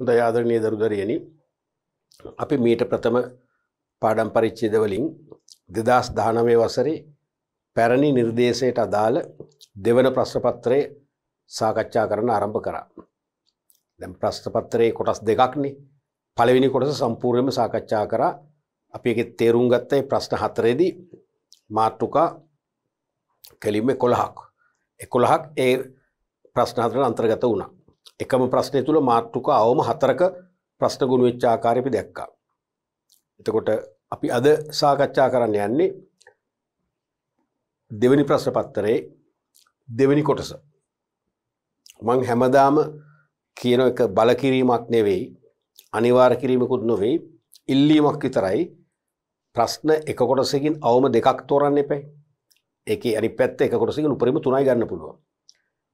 හොඳ ආදරණය දරුදරයනි අපි මීට ප්‍රථම පාඩම් පරිච්චේදවලින් දෙදස් දානමය වසරේ පැරණි නිර්දේශයට අදාළ දෙවන ප්‍රශ්නපත්‍රය සාකච්ඡා කරන ආරම්භ කරා. දැම් ප්‍රශ්නපත්‍රයේ කොටස් දෙකක්නේ පළවෙනි කොටස සම්පූර්යම සාකච්ඡා කරා අපි එක තේරුම් ගත්තයි ප්‍රශ්න හතරේදී මාට්ටුකා කෙලින්ම කොළහක් එකොළහක් ඒ ප්‍රශ්න හතරට අන්තර්ගත වුණා. එකම ප්‍රශ්නය තුළ මාට්ටුක අවම හතරක ප්‍රශ්නගුණ වෙච්චාකාරයපි දැක්කා. එතකොට අපි අද සාකච්ඡා කරන්න යන්නේ දෙවැනි ප්‍රශ්න පත්තරේ දෙවැනි කොටස. මං හැමදාම කියන එක බලකිරීමක් නෙවෙයි අනිවාර කිරීමකුත් නොවෙයි ඉල්ලීමක් විතරයි ප්‍රශ්න එක කොටසකින් අවම දෙකක් තෝරන්න එපැයි. ඒකේ අනිත් පැත්ත එක කොටසකින් උපරිම තුනයි ගන්න පුළුවන්.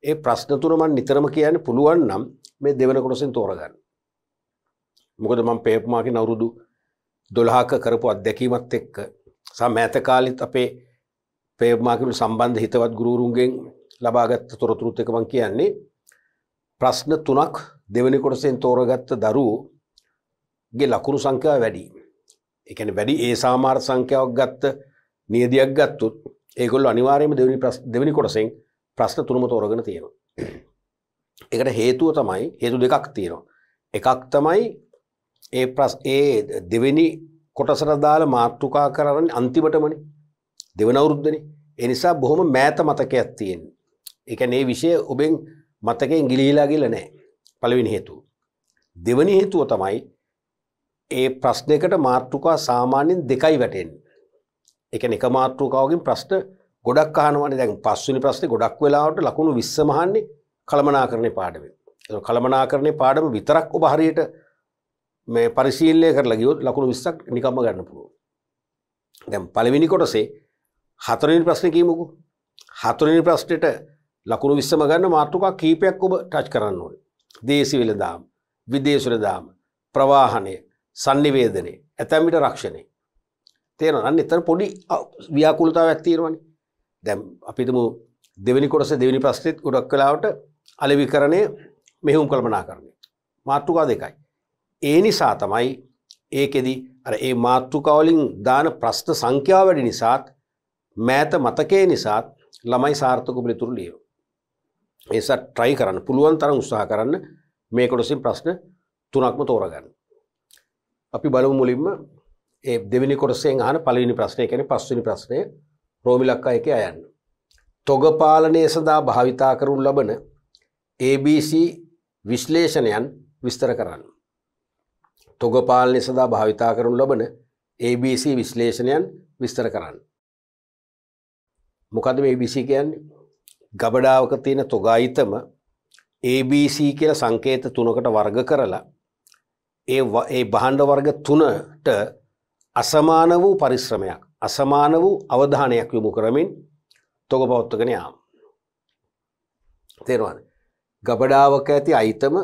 ඒ ප්‍රශ්න තුන මම නිතරම කියන්න පුළුවන් නම් මේ දෙවන කොටසෙන් තෝරගන්න. මොකද මම පේප්මාකින් අවුරුදු 12ක කරපු අත්දැකීමත් එක්ක සහ මෑත කාලෙත් අපේ පේප්මාකින් සම්බන්ධ හිතවත් ගුරුවරුන්ගෙන් ලබාගත් තොරතුරුත් එක මම කියන්නේ ප්‍රශ්න තුනක් දෙවෙනි කොටසෙන් තෝරගත්ත දරුවෝගේ ලකුණු සංඛ්‍යාව වැඩි. ඒ කියන්නේ වැඩි ඒ සාමාර්ථ සංඛ්‍යාවක් ගත්ත නියදියක් ගත්තොත් ඒගොල්ලෝ අනිවාර්යයෙන්ම දෙවෙනි දෙවෙනි කොටසෙන් ප්‍රශ්න තුනම තෝරගෙන තියෙනවා. ඒකට හේතුව තමයි හේතු දෙකක් තියෙනවා. එකක් තමයි ඒ ප්‍රස් ඒ දෙවෙනි කොටසට දාලා මාතෘකා කරන්නේ අන්තිමටමනේ. දෙවන අවුරුද්දනේ. ඒ නිසා බොහොම මෑත මතකයක් තියෙනවා. ඒ කියන්නේ මේ විෂය ඔබෙන් මතකයෙන් ගිලිහිලා ගිල නැහැ. පළවෙනි හේතුව. දෙවනි හේතුව තමයි ඒ ප්‍රශ්නයකට මාතෘකා සාමාන්‍යයෙන් දෙකයි වැටෙන්නේ. ඒ කියන්නේ එක මාතෘකාවකින් ප්‍රශ්න ගොඩක් අහනවට දැන් පස්වනි ප්‍රශ්නේ ගොඩක් වෙලාවට ලකුණු විස්සමහන්නේ කළමනා කරණය පාඩමෙන්. කළමනා කරණය පාඩම විතරක් ඔබ හරියට මේ පරිශීල්ලය කරලා ගියොත් ලකුණු විස්සක් නිකම්ම ගන්න පුළුවන්. දැන් පළවෙනි කොටසේ හතරවෙනි ප්‍රශ්නේ කියමුකු. හතරවෙනි ප්‍රශ්නෙට ලකුණු විස්සම ගන්න මාතෘකා කීපයක් ඔබ ටච් කරන්න ඕනේ. දේශි වෙළඳාම්, විදේශ වෙළඳාම්, ප්‍රවාහණය, sannivedanaya, ඇතැම් විට රක්ෂණය. තේරෙනවා. අන්න එතන පොඩි ව්‍යාකූලතාවයක් තියෙනවනේ. දැම් අපිතුමු දෙවැනි කොටස දෙවැනි ප්‍රශ්නත් ගොඩක් කලාවට අලවි කරණය මෙහුම් කල්පනා කරණය. මාතෘකා දෙකයි. ඒ නිසා තමයි ඒකෙදි ඒ මාතෘකවලින් දාන ප්‍රශ්න සංඛ්‍යා වැඩි නිසාත් මෑත මතකේ නිසාත් ළමයි සාර්ථක පිළිතුරු ලියෝ. ඒසා ට්‍රයි කරන්න පුළුවන් තරම් උත්සාහ කරන්න මේ කොටසින් ප්‍රශ්න තුනක්ම තෝරගන්න. අපි බලමු මුලින්ම ඒ දෙවිනි කොටසෙන් අහන පළවෙනි ප්‍රශ්නය කියන්නේ පස්වෙනි ප්‍රශ්නය රෝමිලක්කා එක අයන්න. තොගපාලනය සඳහා භාවිතා කරුන් ලබන ABC විශ්ලේෂණයන් විස්තර කරන්න. තොගපාලනය සඳහා භාවිතා කරුන් ලබන ABC විශ්ලේෂණයන් විස්තර කරන්න. මොකද මේ ABC කියන්නේ ගබඩාවක තියෙන තොගායිතම ABC කියල සංකේත තුනකට වර්ග කරලා ඒ ඒ බහණ්ඩ වර්ග තුනට අසමාන වූ පරිශ්‍රමයක් අසමාන වූ අවධානයක් යොමු කරමින් තොග පවත්වගෙන යාම. තේරවාන. ගබඩාවක ඇති අයිතම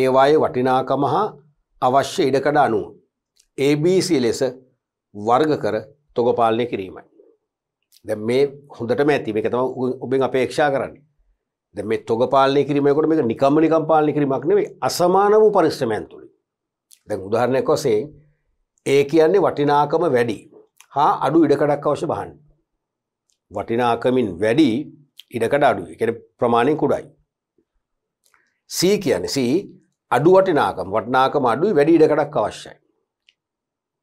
ඒවාය වටිනාකම හා අවශ්‍ය ඉඩකඩ අනුව. ABC ලෙස වර්ග කර තොගපාලනය කිරීමයි. දැ මේ හොඳටම ඇති මේ තම ඔබෙන් අපේක්ෂා කරන්න. දැ මේ තොගපාලනය කිරීමකට මේ නිකම්මනිකම් පාලනය කිරීමක් නෙවේ අසමාන වූ පරිශ්‍රමයන් තුළි. දැන් උදාහරණයක් වසේ ඒ කියන්නේ වටිනාකම වැඩි හා අඩු ඉඩකඩක් අවශ්‍ය බහන්. වටිනාකමින් වැඩි ඉඩකඩ අඩු එකන ප්‍රමාණයෙන් කුඩයි. සී කියන සී අඩු වටිනාකම් වටනාකම අඩුයි වැඩි ඉඩකඩක් අවශ්‍යයි.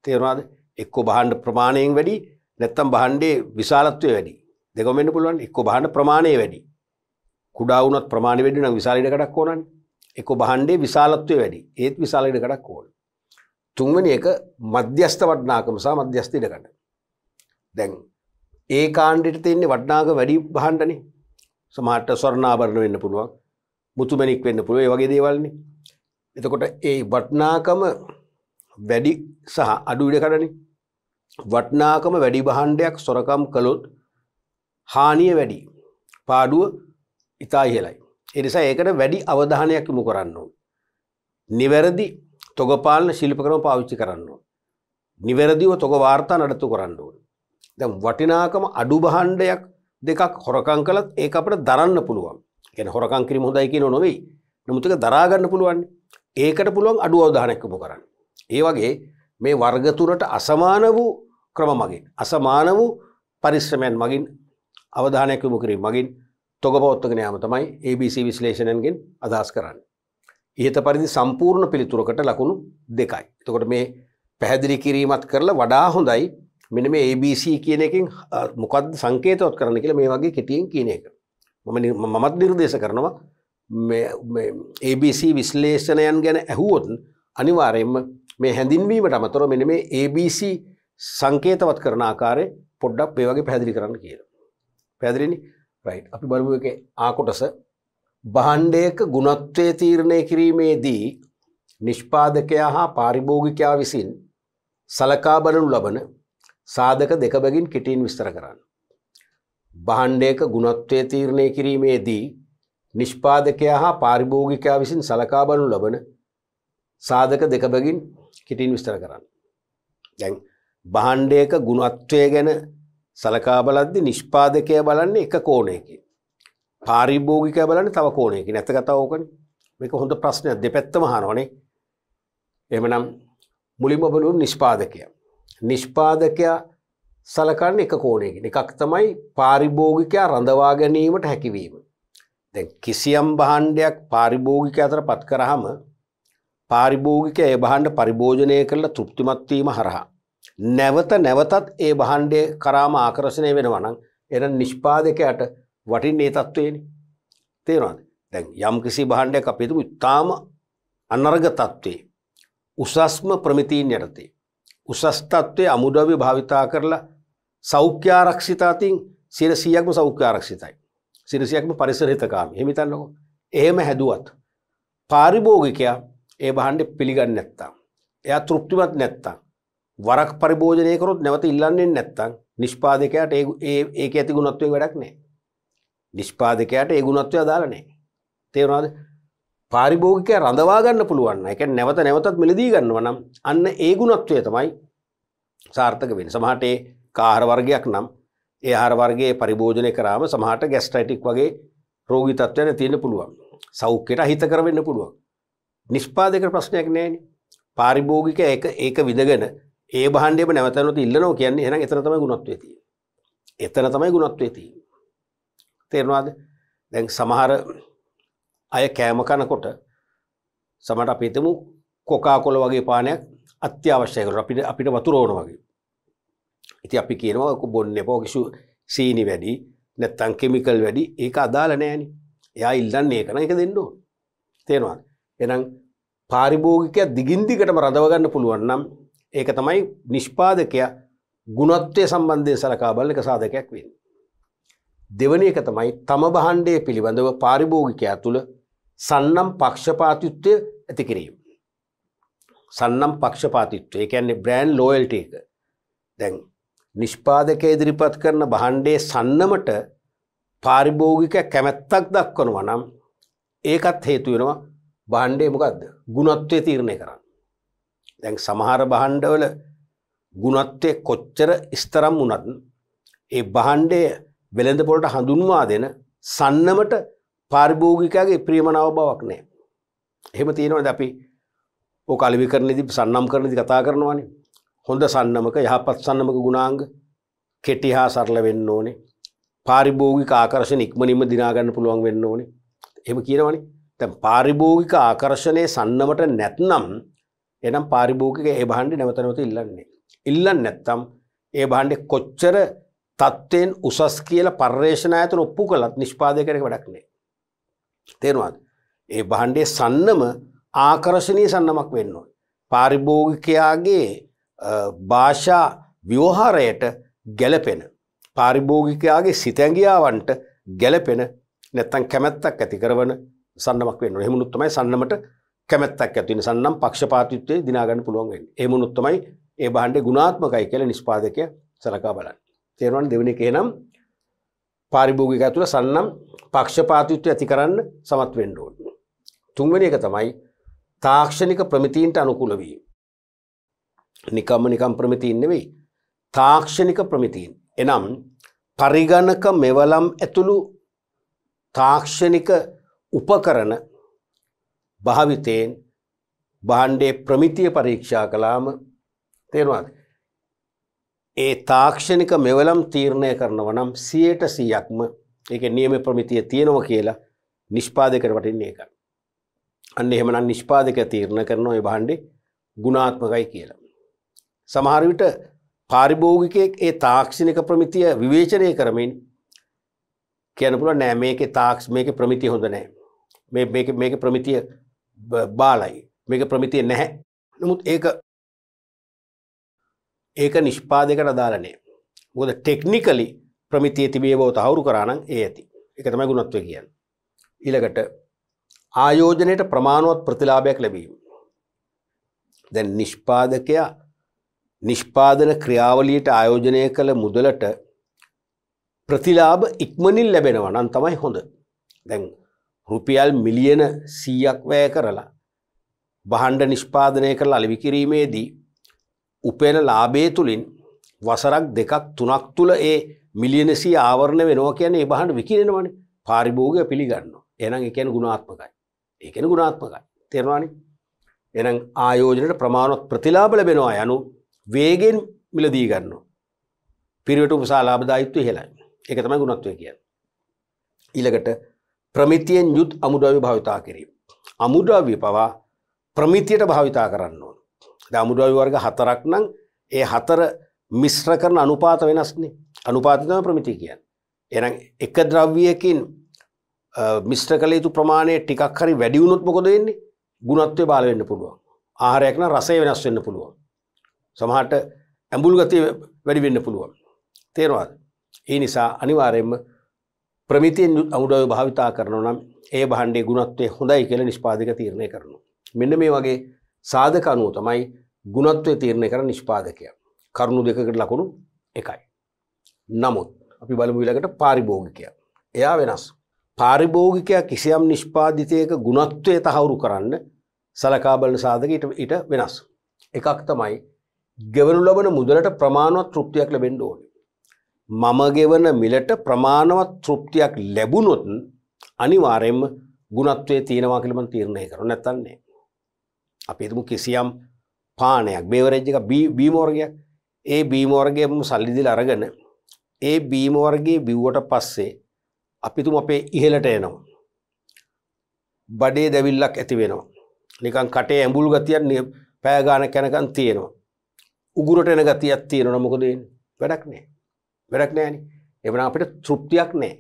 තේරවාද එක්කො බහන්ඩ ප්‍රමාණයෙන් වැඩි නැත්තම් බහන්්ඩේ විශාලත්වය වැඩි දෙකොමෙන්න්න පුළුවන් එක්කො බහන්න ප්‍රමාණය වැඩි කුඩාවනත් ප්‍රමාණ වැඩි නම් විශාලිඩකඩක් ඕනන් එක බහන්්ඩේ විශාලත්වය වැඩි ඒත් විශාලිඩකඩක් ඕන. තුන්වනි එක මධ්‍යස්ත වටනාකම සා මධ්‍යස්තිටකට දැන් ඒ කාණ්ඩිට තියන්නේ වටනාග වැඩි බහන්ඩනේ සමහට ස්වර්ණාභරණ වෙන්න පුළුවන් මුතුමැනික් වෙන්න පුළුව ඒ වගේ දේවල්න්නේ එතකොට ඒ වටනාකම වැඩි සහ අඩුවිඩ කරන වටනාකම වැඩි බහන්ඩයක් සොරකම් කළොත් හානිය වැඩි පාඩුව ඉතා ඉහලයි එනිසා ඒකට වැඩි අවධානයක් මු කරන්න නිවැරදි තොගපාලන ශිල්ප කරම පාවිච්චි කරන්න නිවැරදිව තොග වාර්තා නඩත්තු කරන්න ඕන දැම් වටිනාකම අඩු බහන්්ඩයක් දෙකක් හොරකං කලත් ඒ අපට දරන්න පුළුවන් ගැන හොරකං කිරීම හොඳයි කියන නොවෙයි නමුතික දරාගන්න පුළුවන් ඒකට පුළුවන් අඩු අවධානැක්කම කරන්න. ඒ වගේ මේ වර්ගතුරට අසමාන වූ ක්‍රම මගින් අසමාන වූ පරිශ්‍රමයන් මගින් අවධානයක්කම කිරීම මගින් තොග පවත්තගෙන යාම තමයි ABC විශ්ලේෂණයන්ගෙන් අදහස් කරන්න. ඉහත පරිදි සම්පූර්ණ පිළිතුරකට ලකුණු දෙකයි. එතකොට මේ පැහැදිලි කිරීමත් කරලා වඩා හොඳයි මෙන මේ ABC කියන එකින් මොකක්ද සංකේතවත් කරන කියලා මේ වගේ කෙටියෙන් කියන එක. මම මමත් නිර්දේශ කරනවා ABC විශ්ලේෂණයන් ගැන ඇහුවොත් අනිවාරයෙන්ම මේ හැඳින්වීමට අමතර මෙන මේ ABC සංකේතවත් කරන ආකාරය පොඩ්ඩක් ඒ වගේ පැදිලි කරන්න කියලා. පැදිලිනි රයි් අපි බලුව එක ආකොටස බහන්්ඩයක ගුණත්වය තීරණය කිරීමේදී නිෂ්පාදකයා හා පාරිභෝගිකයා විසින් සලකා බලනු ලබන සාධක දෙක බැගින් කෙටීන් විස්තර කරන්න. බහන්්ඩයක ගුණත්වය තීරණය කිරීමේදී නිෂ්පාදකයා හා පාරිභෝගිකයා විසින් සලකාබනු ලබන සාධක දෙකබගින් කිටින් විස්තර කරන්න. දැන් බහන්්ඩයක ගුණත්වය ගැන සලකාබලද්දි නිෂ්පාදකය බලන්න එක කෝනයකි. පාරිභෝගික බලන්න තව කෝනයකි නැත කතා ඕකන මේක හොඳ ප්‍රශ්නයක් දෙපැත්තම හනෝනේ එමනම් මුලිම බලුන් නිෂ්පාදකය. නිෂ්පාදකයා සලකන්න එක කෝණයකින් එකක් තමයි පාරිභෝගිකයා රඳවා ගැනීමට හැකිවීම. දැන් කිසියම් භාණ්ඩයක් පාරිභෝගික අතර පත් කරහම පාරිභෝගික ඒ භාණ්ඩ පරිභෝජනය කරලා තෘප්තිමත්වීම හරහා. නැවත නැවතත් ඒ භාණ්ඩය කරාම ආකර්ශණය වෙනවනම් එන නිෂ්පාදකයට වටින් ඒ තත්ත්වයනි තේරවාද දැන් යම් කිසි භාණ්ඩයක් අපිතුම ඉතාම අනර්ග තත්ත්වේ උසස්ම ප්‍රමිතීන් යටතේ උසස්තත්වය අමුදවි භාවිතා කරලා සෞඛ්‍යාරක්ෂිතාතින් සිරසියක්ම සෞඛ්‍යාරක්ෂිතයි. සිරසියක්ම පරිසරහිතකාම හිමිතන්නකො. එහෙම හැදුවත්. පාරිභෝගිකයා ඒ බහන්ඩ පිළිගන්න නැත්තා. එයා තෘප්තිමත් නැත්තං. වරක් පරිභෝජනයකරොත් නැවත ඉල්ලන්නේ නැත්තං නිෂ්පාදකයට ඒක ඇති ගුණත්වය වැඩක් නෑ. නිෂ්පාදකයට ඒ ගුණත්වය අදාලනේ. තේරවාද පාරිභෝගිකය රඳවා ගන්න පුළුවන් එක නැවත නැවතත් මිලදී ගන්නව නම් අන්න ඒ ගුණත්වය තමයි සාර්ථක වෙන සමහටේ කාහර වර්ගයක් නම් ඒ ආහාර වර්ගයේ පරිභෝජනය කරාම සමහට ගැස්ට්‍රයිටික් වගේ රෝගී තත්ත්වයන් තියෙන්න පුළුවන් සෞඛ්‍යයට අහිතකර වෙන්න පුළුවන් නිෂ්පාදක ප්‍රශ්නයක් නෑනේ පාරිභෝගික ඒක ඒක විදගෙන ඒ භාණ්ඩයම නැවත නැවත ඉල්ලනවා කියන්නේ එහෙනම් එතන තමයි ගුණත්වයේ තියෙන්නේ එතන තමයි ගුණත්වයේ තියෙන්නේ තේරෙනවද දැන් සමහර අය කෑම කනකොට සමට අපි හිතමු කොකාකොල වගේ පානයක් අත්‍යවශ්‍යය කර අපිට අපිට වතුර ඕන වගේ. ඉති අපි කියනවා බොන්න එපෝ කිසු සීනි වැඩි නැත්තං කෙමිකල් වැඩි ඒක අදාල නෑනි එයා ඉල්ලන්න ඒකන එක දෙන්න ඕන තේෙනවා එනම් පාරිභෝගිකය දිගින්දිකටම රදවගන්න පුළුවන් නම් ඒක තමයි නිෂ්පාදකයා ගුණත්වය සම්බන්ධය සලකා බල එක සාධකයක් වෙන්. දෙවන එක තමයි තම බහන්්ඩය පිළිබඳව පාරිභෝගිකයා තුළ සන්නම් පක්ෂපාතිත්වය ඇති කිරීම. සන්නම් පක්ෂපාතිත්වය කියන්නේ බ්‍රෑන්් ලෝයල්ට එක දැන් නිෂ්පාදක ඉදිරිපත් කරන බහන්්ඩේ සන්නමට පාරිභෝගික කැමැත්තක් දක්වනවා නම් ඒකත් හේතුවෙනවා බහන්්ඩේ මොකක්ද ගුණත්වය තීරණය කරන්න. දැන් සමහර බහන්්ඩවල ගුණත්වය කොච්චර ස්තරම් වනත් ඒ බහන්්ඩේ වෙළඳපොලට හඳුන්වා දෙන සන්නමට පාරිභෝගිකයාගේ ප්‍රියමනාව බවක් නෑ. එහෙම තියෙනවද අපි ඕක අලෙවි කරනේදී සම්නම් කරනේදී කතා කරනවානේ. හොඳ සම්නමක යහපත් සම්නමක ගුණාංග කෙටි හා සරල වෙන්න ඕනේ. පාරිභෝගික ආකර්ෂණ ඉක්මනින්ම දිනා ගන්න පුළුවන් වෙන්න ඕනේ. එහෙම කියනවනේ. දැන් පාරිභෝගික ආකර්ෂණයේ සම්නමට නැත්නම් එනම් පාරිභෝගික ඒ භාණ්ඩේ නැවත නැවත ඉල්ලන්නේ. ඉල්ලන්නේ නැත්නම් ඒ භාණ්ඩේ කොච්චර තත්ත්වෙන් උසස් කියලා පර්යේෂණ ආයතන ඔප්පු කළත් නිෂ්පාදකයෙක් වැඩක් නැහැ. තේරවාද. ඒ බහන්්ඩේ සන්නම ආකරශණය සන්නමක් වෙන්න ඕයි. පාරිභෝගිකයාගේ භාෂා ව්‍යෝහාරයට ගැලපෙන. පාරිභෝගිකයාගේ සිතැගියාවන්ට ගැලපෙන නැත්තන් කැමැත්තක් ඇති කරවන සන්නමක් වෙන්න හෙමුණුත්තමයි සන්නමට කැමැත්තක් ඇතින සන්නම් පක්ෂපාතිත්වය දිනාගන්න පුළුවන්ගෙන් එමුණුත්තමයි ඒ බහන්ඩේ ගුණාත්මකයි කියල නිස්පාදකය සලකා බලන්න. තේරවන් දෙවනි කියනම් පාරිභෝගික ඇතුළ සන්නම් පක්ෂපාතිත්වය ඇති කරන්න සමත් වෙන්ඩෝන්. තුන්වනි එක තමයි තාක්ෂණික ප්‍රමිතීන්ට අනුකූල වී. නිකම්ම නිකම් ප්‍රමිතිීන් නෙවෙයි. තාක්ෂණික ප්‍රමිතිීන්. එනම් පරිගණක මෙවලම් ඇතුළු තාක්ෂණික උපකරන භාවිතයෙන් බාණ්ඩේ ප්‍රමිතිය පරීක්ෂා කලාම තේරවාද. ඒ තාක්ෂණික මෙවලම් තීරණය කරනව නම් සියයට සීයක්ම ඒක නියම ප්‍රමිතිය තියෙනව කියලා නිෂ්පාදකට වටින්නේ එක. අන්න එහෙමනම් නිෂ්පාදක තීරණ කරන ඔය බහන්්ඩි ගුණාත්මකයි කියලා. සමහරවිට පාරිභෝගිකයෙක් ඒ තාක්ෂණික ප්‍රමිතිය විවේචනය කරමින් කියනපුල නෑ මේක තාක්ෂ මේක ප්‍රමිතිය හොඳ නෑ මේක ප්‍රමිතිය බාලයි මේක ප්‍රමිතිය නැහැ නමුත් ඒක ඒක නිෂ්පාදකට අදාලනේ ගොද ටෙක්නිකලි ප්‍රමිතිය තිබිය බව තහවුරු කරානම් ඒ ඇති එක තමයි ගුණත්වය කියන්න ඊළඟට ආයෝජනයට ප්‍රමාණුවත් ප්‍රතිලාභයක් ලැබීම දැන් නිෂ්පාදකයා නිෂ්පාදන ක්‍රියාවලියට ආයෝජනය කළ මුදලට ප්‍රතිලාභ ඉක්මනින් ලැබෙනවා නම් තමයි හොඳ දැන් රුපියල් මිලියන සීයක් වැය කරලා බහන්ඩ නිෂ්පාදනය කරලා අලිවිකිරීමේදී උපෙන ලාබේ තුළින් වසරක් දෙකක් තුනක් තුළ ඒ මිලියනසි ආවරණ වෙනවා කියන්නේ ඒ බහට විකිරෙනවන පාරිභෝගය පිළිගන්න එනම් එකැන ගුණාත්මකයි ඒකෙන ගුණාත්මකයි තෙරවානි එනම් ආයෝජනයට ප්‍රමාණොත් ප්‍රතිලාබ ලැබෙනවා යනු වේගෙන් මිලදී ගන්න පිරිවටු මසා ලාබදායිත්තු හෙලයි එක තමයි ගුණත්වය කියන්න ඊළඟට ප්‍රමිතියෙන් යුත් අමුද්‍රව්‍ය භාවිතා කිරීම අමුද්‍රව්‍ය පවා ප්‍රමිතියට භාවිතා කරන්න ඕන අමුඩුවවි වර්ග හතරක් නම් ඒ හතර මිශ්‍ර කරන අනුපාත වෙනස්නේ අනුපාතිතම ප්‍රමිති කියන්න. එනම් එක ද්‍රව්‍යයකින් මිශ්‍ර කළ යුතු ප්‍රමාණය ටිකක් හරි වැඩිවුණොත් මොකොද වෙන්නේ ගුණත්වය බාලවෙන්න පුළුවන් ආහාරයක්න රසය වෙනස් වෙන්න පුළුවන්. සමහට ඇඹුල් ගතිය වැඩිවෙන්න පුළුවන්. තේරවාද. ඒ නිසා අනිවාරයෙන්ම ප්‍රමිතියෙන් අමුඩව භාවිතා කරනු නම් ඒ බහන්ඩේ ගුණත්වය හොඳයි කියල නිෂ්පාදික තීරණය කරනු. මෙන්න මේ වගේ සාධක අනුව තමයි ගුණත්වය තීරණය කර නිෂ්පාදකය. කරුණු දෙකකට ලකුණු එකයි. නමුත් අපි බලමු ඊළඟට පාරිභෝගිකය. එයා වෙනස්. පාරිභෝගිකයා කිසියම් නිෂ්පාදිතයක ගුණත්වය තහවුරු කරන්න සලකා බලන සාධක ඊට වෙනස්. එකක් තමයි ගෙවනු ලබන මුදලට ප්‍රමාණවත් තෘප්තියක් ලැබෙන්න ඕනේ. මම ගෙවන මිලට ප්‍රමාණවත් තෘප්තියක් ලැබුණොත් අනිවාර්යෙන්ම ගුණත්වයේ තියෙනවා කියලා මම තීරණය කරනවා නැත්නම් නෑ. අපිතුමු කිසියම් පානයක් බේවරජ් එක බීමෝර්ගයක් ඒ බීමෝර්ගයම සල්ලිදිල අරගන ඒ බීමෝර්ගේ බිව්වට පස්සේ අපිතුම අපේ ඉහලට එනවා. බඩේ දැවිල්ලක් ඇති වෙනවා. නිකන් කටේ ඇඹුල් ගතියන් පෑගාන කැනකන් තියෙනවා. උගුරට එන ගතියක් තියෙනවා මොකද වැඩක් නෑ. වැඩක් නෑන එවන අපිට තෘප්තියක් නෑ.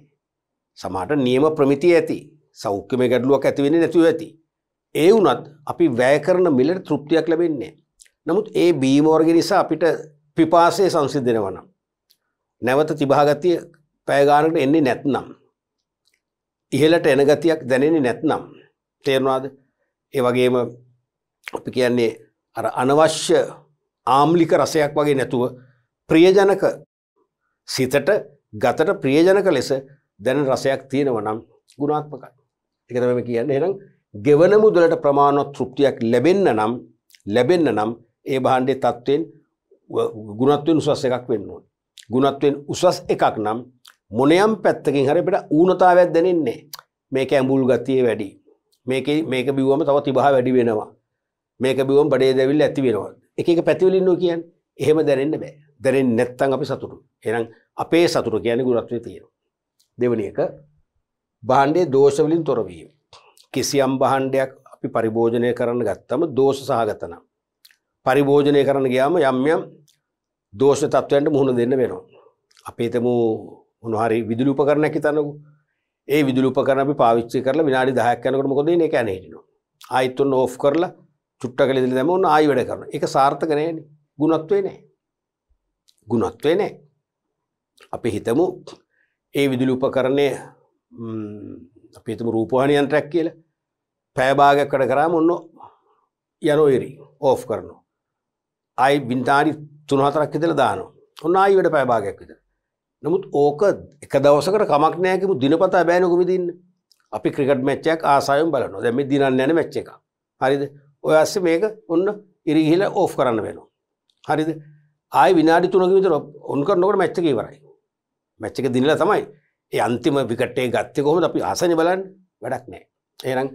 සමහට නියම ප්‍රමිතිය ඇති සෞඛ්‍යම ගැඩලුවක් ඇතිවෙන නැතුව ඇති ඒ වනත් අපි වැය කරන මිලට තෘප්තියක් ලැබෙන්නේ. නමුත් ඒ බීමෝර්ග නිසා අපිට පිපාසය සංසිද්ධෙනවන. නැවත තිබාගතිය පෑගානට එන්නේ නැත්නම්. ඉහලට එන ගතියක් දැනෙන්නේ නැත්නම්. තේරවාද ඒ වගේම අපි කියන්නේ අර අනවශ්‍ය ආම්ලික රසයක් වගේ නැතුව ප්‍රියජනක සිතට ගතට ප්‍රියජනක ලෙස දැන රසයක් තියෙනව නම් ගුණාත්මකයි. එක තමයි කියන්නේ එහෙනම් ගෙවන මුදලට ප්‍රමාණවත් තෘප්තියක් ලැබෙන්න නම් ලැබෙන්න නම් ඒ භාණ්ඩේ තත්ත්වෙන් ගුණත්වෙන් උසස් එකක් වෙන්න ඕනේ. ගුණත්වෙන් උසස් එකක් නම් මොනියම් පැත්තකින් හරි අපිට ඌනතාවයක් දැනෙන්නේ මේක ඇඹුල් ගතිය වැඩි. මේක මේක බිව්වම තව තිබහ වැඩි වෙනවා. මේක බිව්වම බඩේ දැවිල්ල ඇති වෙනවා. එක එක පැතිවල ඉන්නවා කියන්නේ. එහෙම දැනෙන්න බෑ. දැනෙන්නේ නැත්නම් අපි සතුටු. එහෙනම් අපේ සතුට කියන්නේ ගුණත්වයේ තියෙනවා. දෙවෙනි එක භාණ්ඩේ දෝෂ වලින් තොර වීම. කිසියම් බහන්්ඩයක් අපි පරිභෝජනය කරන්න ගත්තම දෝෂ සහගතන. පරිභෝජනය කරන ගයාම යම්යම් දෝෂ තත්ත්වයන්ට මුහුණ දෙන්න වෙනවා. අපේතම මොනහරි විදුලූප කරන ඇකි තනකු ඒ විදුලූප කරන අපි පාවිච්චි කරලා විනාඩි දහයක් යනකට මොකද ඒ කැන හිටිනවා. ආයිතුන් ඕ් කරලා චුට්ට කලෙදිල දැම ඔන්න ආයි වැඩ කරන එක සාර්ථකනයන ගුණත්වේ නෑ. ගුණත්වේ නෑ. අපි හිතමු ඒ විදුලූප කරණය අපිතම රූපවාණයන්ට්‍රැක් කියල පෑභාගයක් කඩ කරාම ඔන්න යනෝයිරි ඕෆ් කරනවා. අයි බින්තාඩි තුනහතරක් ඉදල දානවා ඔන්න අයි වැඩ පෑභාගයක් විතර. නමුත් ඕක එක දවසකට කමක් නෑකම දිනපතා බෑනකු විදින්න අපි ක්‍රිකට් මෙච්චයක් ආසායම් බලනවා දැම දිනන්න යන මෙච්ච එක හරිද ඔය අස්ස මේක ඔන්න ඉරිහිල ඕෆ් කරන්න වෙනවා. හරිද ආය විනාඩි තුනක විතර ඔන් කරනකට මැච්චක වරයි මැච්චක දිනලා තමයි ඒ අන්තිම විකට්ටේ ගත්තය කොහොම අපි ආසන බලන් වැඩක් නෑ. ඒනම්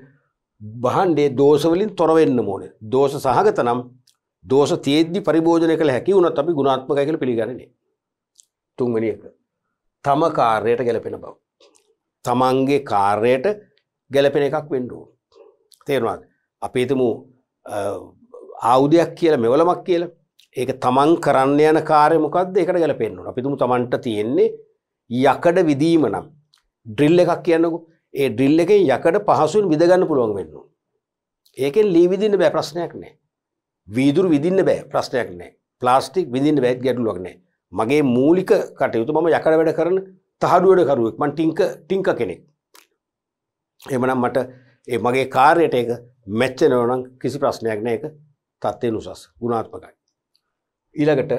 බහන්ඩේ දෝසවලින් තොරවෙන්න මෝන. දෝස සහගත නම් දෝස තියේද්දි පරිභෝජනය කළ හැකි වුණත් අපි ගුණාත්මකය කළ පිළිගන්නේ. තුන්වැනි එක. තම කාර්යට ගැලපෙන බව. තමන්ගේ කාර්යට ගැලපෙන එකක් වෙන්ඩුව. තේරවාද. අපේතුමු ආවුදයක් කියල මෙවලමක් කියල ඒක තමන් කරන්න යන කාරයමොකක්ද එකට ගැලපෙන්න්නු අපිතුම තමන්ට තියෙන්නේ යකඩ විදීම නම් ඩ්‍රිල් එකක් කියන්නකු ඒ ඩ්‍රිල් එකෙන් යකඩ පහසුවෙන් විදගන්න පුළුවන් වෙන්න. ඒකෙන් ලී විදින්න බෑ ප්‍රශ්නයක් නෑ. වීදුරු විදින්න බෑ ප්‍රශ්නයක් නෑ ප්ලාස්ටික් විදින්න බෑත් ගැටලුවක් නෑ මගේ මූලික කටයුතු මම යකඩ වැඩ කරන තහඩුවඩකරුවෙක් මන් ටිංක ටිංක කෙනෙක්. එමනම් මට ඒ මගේ කාර්යට එක මෙච්චනවනම් කිසි ප්‍රශ්නයක් නෑ එක තත්ත්වය උසස් ගුණාත්මකයි. ඊළඟට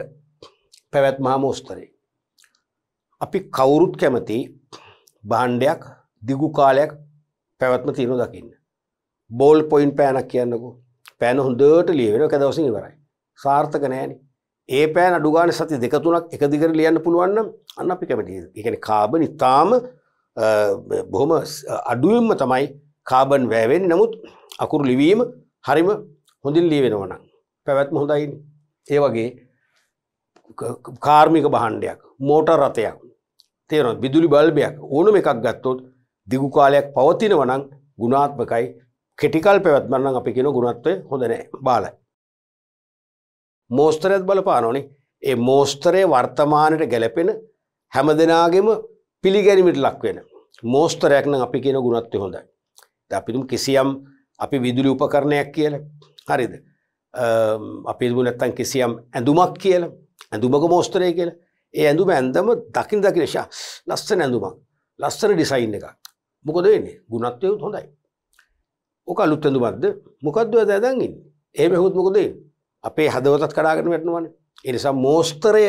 පැවැත් මහා මෝස්තරේ අපි කවුරුත් කැමති බාණ්ඩයක් දිගු කාලයක් පැවැත්ම තියෙන දකින්න. බෝල් පොයින්් පෑනක් කියන්නකු පෑන හොඳට ලියවෙන එක දවසින් වරයි. සාර්ථක නෑන ඒ පෑන අඩුගාන සති දෙකතුනක් එක දිගර ලියන්න පුළුවන්න අන්න අපි කැමති එකන කාබන ඉතාම බොහොම අඩුවම්ම තමයි කාබන් වැෑවෙන් නමුත් අකුරු ලිවීම හරිම හොඳින් ලියවෙනවන පැවැත්ම හොඳයින් ඒ වගේ කාර්මික බහන්්ඩයක් මෝට රථයක් තේරොත් විදුලි බල්බයක් ඕනම එකක් ගත්තොත් දිගු කාලයක් පවතිනව නම් ගුණාත්මකයි කෙටිකල් පැවැත්ම නම් අපි කියන ගුණත්වය හොඳ නෑ බාලයි. මෝස්තරයත් බලපානෝනේ ඒ මෝස්තරය වර්තමානයට ගැලපෙන හැම දෙනාගෙම පිළිගැනීමට ලක්වෙන මෝස්තරයක් නම් අපි කියන ගුණත්වය හොඳයි. අපිතුම් කිසියම් අපි විදුලි උපකරණයක් කියල හරිද අපි දුනත්තන් කිසියම් ඇඳුමක් කියල ඇඳුමක මෝස්තරය කියලා ඒ ඇඳුම ඇන්දම දකින දකි රශා ලස්සන ඇඳුමක් ලස්සන ඩිසයින් එක මොකද වෙන්නේ ගුණත්වයුත් හොඳයි ඕක අලුත් ඇඳුමක්ද මොකද්ද ඇද ඇදන්ගින් ඒම හුත් මොකදේ අපේ හදවතත් කඩාගෙන වැටනවන එනිසා මෝස්තරය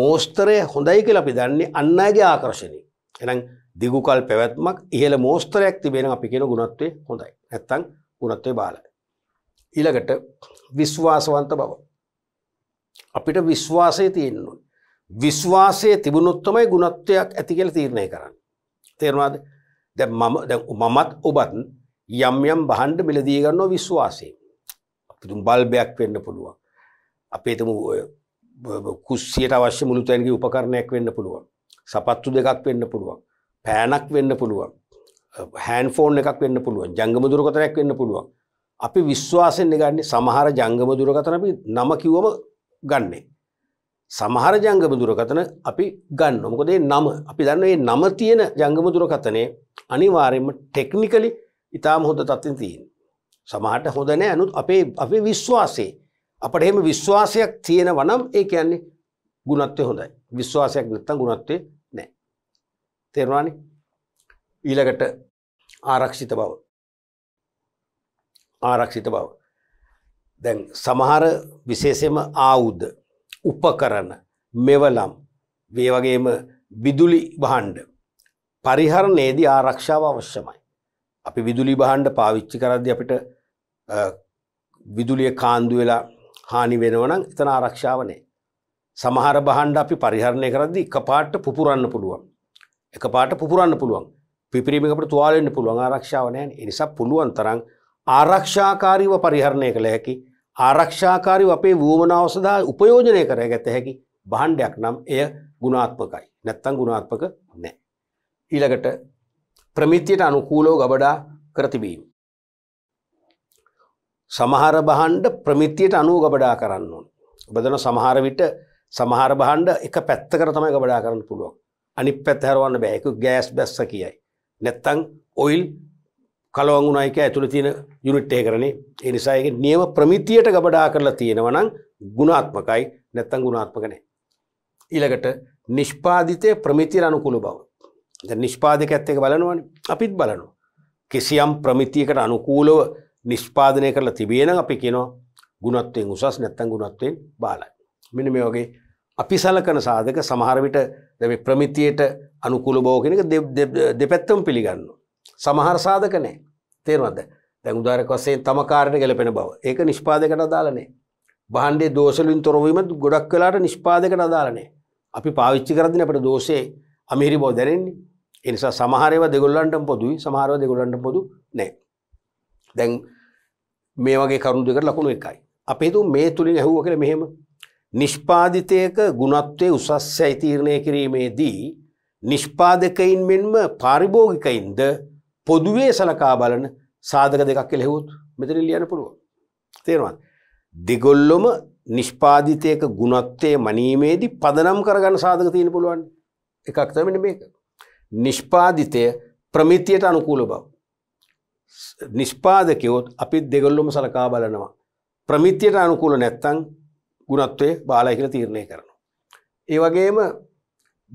මෝස්තරය හොඳයි කියලා අපි දන්නේ අන්නගේ ආකර්ශණය එනම් දිගුකල් පැවැත්මක් ඉහළ මෝස්තරයක් තිබෙන අපි කියෙන ගුණත්වේ හොඳයි ඇත්තං ගුණත්වේ බාලයි ඊළඟට විශ්වාසවන්ත බව අපිට විශ්වාසය තියෙන්නුන් විශ්වාසය තිබුණොත්තමයි ගුණත්වයක් ඇති කියල තීරණය කරන්න. තේරවාද දැ මමත් ඔබත් යම් යම් බහන්ඩ මිලදී ගන්නව විශ්වාසේ. අපිතුම් බල්බයක් වෙන්න පුළුවන්. අපේතම කුස්සියට අවශ්‍ය මුළුතැන්ගේ උපකරණයක් වෙන්න පුළුවන්. සපත්තු දෙකක් වෙන්න පුළුවන්. පෑනක් වෙන්න පුළුවන්. හෑන් ෆෝන් එකක් වෙන්න පුළුවන් ජංගම දුරකතනයක් වෙන්න පුළුවන්. අපි විශ්වාසෙන් ගන්නේ සමහර ජංගම දුරකතන අපි නම කිව්වම ගන්නේ. සමහර ජංගම දුරකතන අපි ගන්න මොකදේ නම අපි දන්න ඒ නම තියෙන ජංගම දුරකතනය අනිවාරෙන්ම ටෙක්නිකලි ඉතාම හොඳ තත්තින් තියෙන්. සමහට හොදනෑ ඇනුත් අපේ අපේ විශ්වාසේ අපට එහෙම විශ්වාසයක් තියෙන වනම් ඒ කියන්නේ ගුණත්වය හොඳයි විශ්වාසයක් නැත්තන් ගුණත්වය නෑ. තෙරවානි ඊළකට ආරක්ෂිත බව ආරක්ෂිත බව. දැන් සමහර විශේෂම ආවුද්ධ උපකරන මෙවලම් වේවගේම විදුලි බහන්්ඩ පරිහරණයේදී ආරක්ෂාව අවශ්‍යමයි. අපි විදුලි බහන්්ඩ පාවිච්චි කරද්දි අපිට විදුලිය කාන්දු වෙලා හානි වෙනවනම් එතන ආරක්ෂාවනේ. සමහර බහන්්ඩ අපි පරිහරණය කරද්දි එක පාට පුපුරන්න පුළුවන්. එක පාට පුපුරන්න පුළුවන් පිපිරීමකට තුවාලෙන්න්න පුළුවන් ආරක්ෂාවනයන් එනිසා පුළුවන් තරන් ආරක්ෂාකාරීව පරිහරණය කළ හැකි ආරක්ෂාකාරී අපේ වුවමනාව සඳහා උපයෝජනය කර ගත හැකි භාණ්ඩයක් නම් එය ගුණාත්මකයි නැත්තං ගුණාත්මක නෑ. ඊළඟට ප්‍රමිතියට අනුකූලෝ ගබඩා කරතිබීම. සමහර බහන්ඩ ප්‍රමිතියට අනුව ගබඩා කරන්න ඕන. බදන සමහර විට සමහර බහන්ඩ එක පැත්ත කර තමයි ගබඩා කරන්න පුළුවන් අනි පැත්හැරවන්න බෑකු ගෑස් බැස්ස කියයි. නැත්තං ඔයිල් කලවංගුනායික ඇතුළ තියෙන යුනිට්ටය කරනේ ඒ නිසාගේ නියම ප්‍රමිතියට ගබඩා කරලා තියෙනවනම් ගුණාත්මකයි නැත්තං ගුණාත්මකනය. ඊළඟට නිෂ්පාධිතය ප්‍රමිතිර අනුකුළු බව. නිෂ්පාධක ඇත්තක බලනවන අපිත් බලනු. කිසියම් ප්‍රමිතියකට අනුකූලව නිෂ්පාදනය කරලා තිබේන අපි කියනවා ගුණත්වයෙන් උසස් නැත්තං ගුණත්වයෙන් බාලයි. මෙන මේ වගේ අපි සලකන සාධක සමහරවිට දැම ප්‍රමිතියට අනුකුළු බෝගෙනක දෙපැත්තම පිළිගන්නවා. සමහර සාධක නෑ තේරවද දැන් උදාරක වසයෙන් තම කාරණ ගැලපෙන බව ඒක නිෂ්පාදකට අදාලනේ බහන්්ඩේ දෝසලින් තොරවීමත් ගොඩක් වෙලාට නිෂ්පාදකට අදාලනේ අපි පාවිච්චි කරදින අපට දෝසේ අමිහිරි බව දැනෙන්නේ එනිසා සමහරව දෙගොල්ලන්ට පොදුයි සමහරව දෙගොල්ලන්ට පොදු නෑ දැන් මේ වගේ කරුණු දෙකට ලකුණු එකයි අපේ තු මේ තුළින් ඇහුව කළ මෙහෙම නිෂ්පාධිතයක ගුණත්වය උසස් ඇයි තීරණය කිරීමේදී නිෂ්පාදකයින් මෙන්ම පාරිභෝගිකයින්ද පොදුවේ සලකා බලන සාධක දෙකක් කෙළෙවුත් මෙතන ලියන පුළුව. තේරවන්. දෙගොල්ලොම නිෂ්පාධිතයක ගුණත්වය මනීමේදී පදනම් කරගන්න සාධක තියෙන පුළුවන් එකක් තමෙන මේක. නිෂ්පාධිතය ප්‍රමිතියට අනුකූල බව. නිෂ්පාදකයොත් අපිත් දෙගොල්ලොම සලකා බලනවා. ප්‍රමිතියට අනුකූල නැත්තං ගුණත්වය බාලය කියල තීරණය කරනවා. ඒ වගේම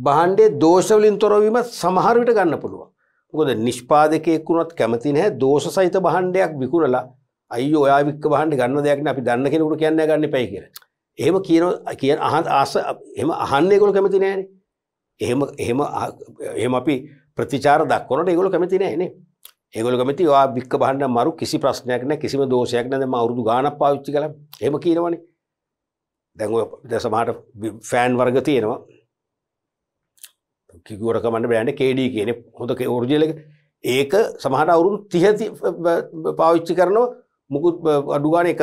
බහන්්ඩේ දෝෂවලින් තොරවීම සමහරවිට ගන්න පුළුවන්. මොකද නිෂ්පාදකයෙක් වුණත් කැමති නැහැ දෝෂ සහිත භාණ්ඩයක් විකුණලා අයියෝ ඔයා වික්ක භාණ්ඩ ගන්න දෙයක් නෑ අපි දන්න කෙනෙකුට කියන්න ගන්න එපයි කියලා. එහෙම කියන කියන අහන් ආස එහෙම අහන්නේ ඒගොල්ලෝ කැමති නෑනේ. එහෙම එහෙම එහෙම අපි ප්‍රතිචාර දක්වනකොට ඒගොල්ලෝ කැමති නෑනේ. ඒගොල්ලෝ කැමති ඔයා වික්ක භාණ්ඩ මරු කිසි ප්‍රශ්නයක් නෑ කිසිම දෝෂයක් නෑ මම අවුරුදු ගාණක් පාවිච්චි කළා. එහෙම කියනවනේ. දැන් ඔය දැන් සමහර ෆෑන් වර්ග තියෙනවා. කිකුවරකමට බෑන්ඩ කේඩී කියන හොඳ ෝර්ජලක ඒක සමහට අවුරුදු තිහති පාවිච්චි කරනවා මුකුත් අඩුගාන එක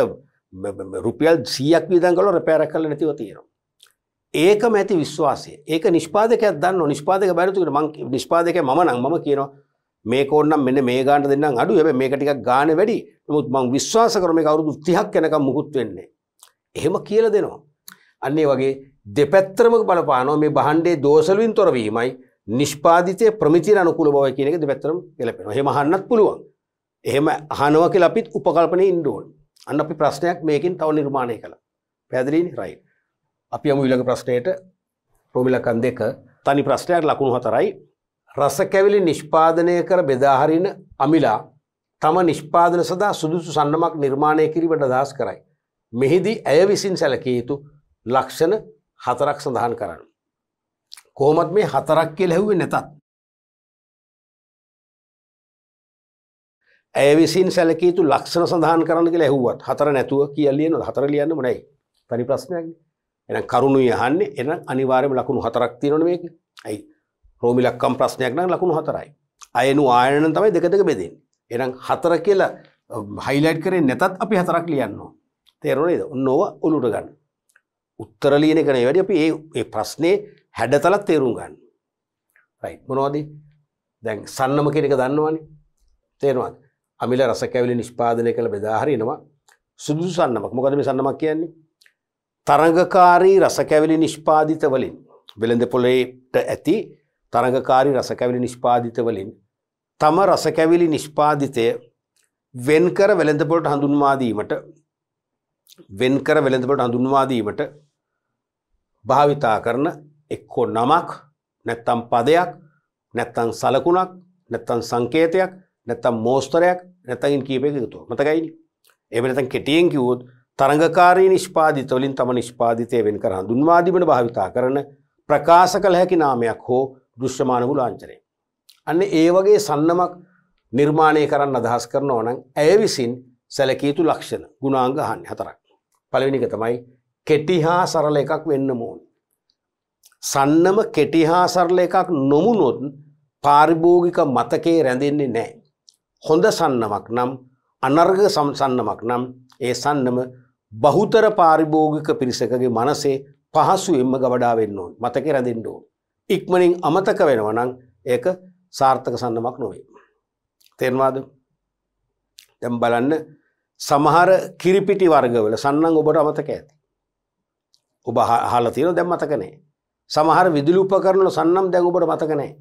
රුපියල් සියක් විදන් කල රැපෑරක් කල නැතිව තියෙනවා. ඒක මැති විශ්වාසය ඒක නිෂ්පාදක දන්න නිෂ්පාදක බැරතුකට මං නිෂ්පාදක ම නං ම කියනවා මේ කෝන්නම් මෙන්න මේ ගාන දෙන්න අඩු ඇ මේ ටික් ගාන වැඩි මුත් මං විශ්වාස කරම කවරුදු තිහක් කැනක මුකුත් වෙන්නේ. එහෙම කියල දෙනවා. අන්නේ වගේ දෙපැත්තරම බලපානෝ මේ බහන්්ඩේ දෝසලවින් තොරවීමයි නිෂ්පාධිතය ප්‍රමිතිර අනුකුල බව කියන එක දෙපැත්තරම් එලපෙන හෙම හන්නත් පුළුවන් එහෙම අහනව කියලා අපිත් උපකල්පනය ඉන්ඩෝන් අන්න අපි ප්‍රශ්නයක් මේකින් තව නිර්මාණය කළ පැදිලීන් රයි අපි අමු විලක ප්‍රශ්නයට රෝමිලකන් දෙක තනි ප්‍රශ්නයක් ලකුණු හතරයි රස කැවිලි නිෂ්පාදනය කර බෙදාහරින අමිලා තම නිෂ්පාදන සඳහා සුදුසු සන්නමක් නිර්මාණය කිරීමට අදහස් කරයි. මෙහිදී ඇය විසින් සැලකිය යුතු ලක්ෂණ හතරක් සඳහන් කරන්න. කොහොමත් මේ හතරක් කිය ලැහුවේ නැතත්. ඇය විසින් සැලකීතු ලක්ෂණ සඳහන් කරන්න කියලා ඇහුවත් හතර නැතුව කියලියන හතර ලියන්න මොනයි පරි ප්‍රශ්නයක් එන කරුණු යහන්නේ එන අනිවාර්යම ලකුණු හතරක් තියෙනවනේ මේක. ඇයි රෝමි ලක්කම් ප්‍රශ්නයක් නම් ලකුණු හතරයි. අයනු ආයනන තමයි දෙක දෙක බෙදෙන්නේ. එහෙනම් හතර කියලා හයිලයිට් um, කරේ නැතත් අපි හතරක් ලියන්න ඕන. තේරුණේද? ඔන්න ඕවා ඔලුවට ගන්න. උත්තර ලියන එක නේ වැඩි අපි ඒ ඒ ප්‍රශ්නේ හැඩතලත් තේරුම් ගන්න. රයිට් මොනවද? දැන් සන්නම කියන එක දන්නවනේ. තේරෙනවද? අමිල රසකැවිලි නිෂ්පාදනය කළ බෙදා හරිනවා සුදුසු සන්නමක්. මොකද මේ සන්නමක් කියන්නේ? තරඟකාරී රසකැවිලි නිෂ්පාදිත වලින් වෙළඳ පොළේට ඇති තරඟකාරී රසකැවිලි නිෂ්පාදිත වලින් තම රසකැවිලි නිෂ්පාදිතය වෙන්කර වෙළඳපොළට හඳුන්වාදීමට වෙන්කර වෙළඳපොළට හඳුන්වාදීමට භාවිතා කරන එක්කෝ නමක් නැත්තම් පදයක් නැත්තං සලකුණක් නැත්තං සංකේතයක් නැත්තම් මෝස්තරයක් නැතකින් කීපයක යුතු මතකයි එම නැතන් කෙටියෙන් කිවුත් තරඟකාරී නිෂ්පාධිතවලින් තම නිෂ්පාධිතය වෙන් කර හඳුන්වාදීමට භාවිතා කරන ප්‍රකාශ කළ හැකි නාමයක් හෝ දෘශ්‍යමාන වූ ලාංචනය. අන්න ඒ වගේ සන්නමක් නිර්මාණය කරන්න අදහස් කරන ඕනන් ඇය විසින් සැලකීතු ලක්ෂණ ගුණාංග හන් හතරක්. පළවෙනික තමයි කෙටි හා සරල එකක් වෙන්න මෝන්. සන්නම කෙටි හා සරල එකක් නොමුණොත් පාරිභෝගික මතකේ රැඳෙන්නේ නෑ. හොඳ සන්නමක් නම් අනර්ග සම්සන්නමක් නම් ඒ සන්නම බහුතර පාරිභෝගික පිරිසකගේ මනසේ පහසුවෙන්ම ගවඩා වෙන්න ඕන් මතක රැඳෙන්න ඕන්. ඉක්මනින් අමතක වෙනවනම් ඒක සාර්ථක සන්නමක් නොවේ. තේරවාද දැම් බලන්න සමහර කිරිපිටි වර්ගවල සන්නන් ඔබට අමතක ඇති. ඔබ හාලා තියෙන දැන් මතක නැහැ. සමහර විදුලි උපකරණ වල සන්නම් දැන් ඔබට මතක නැහැ.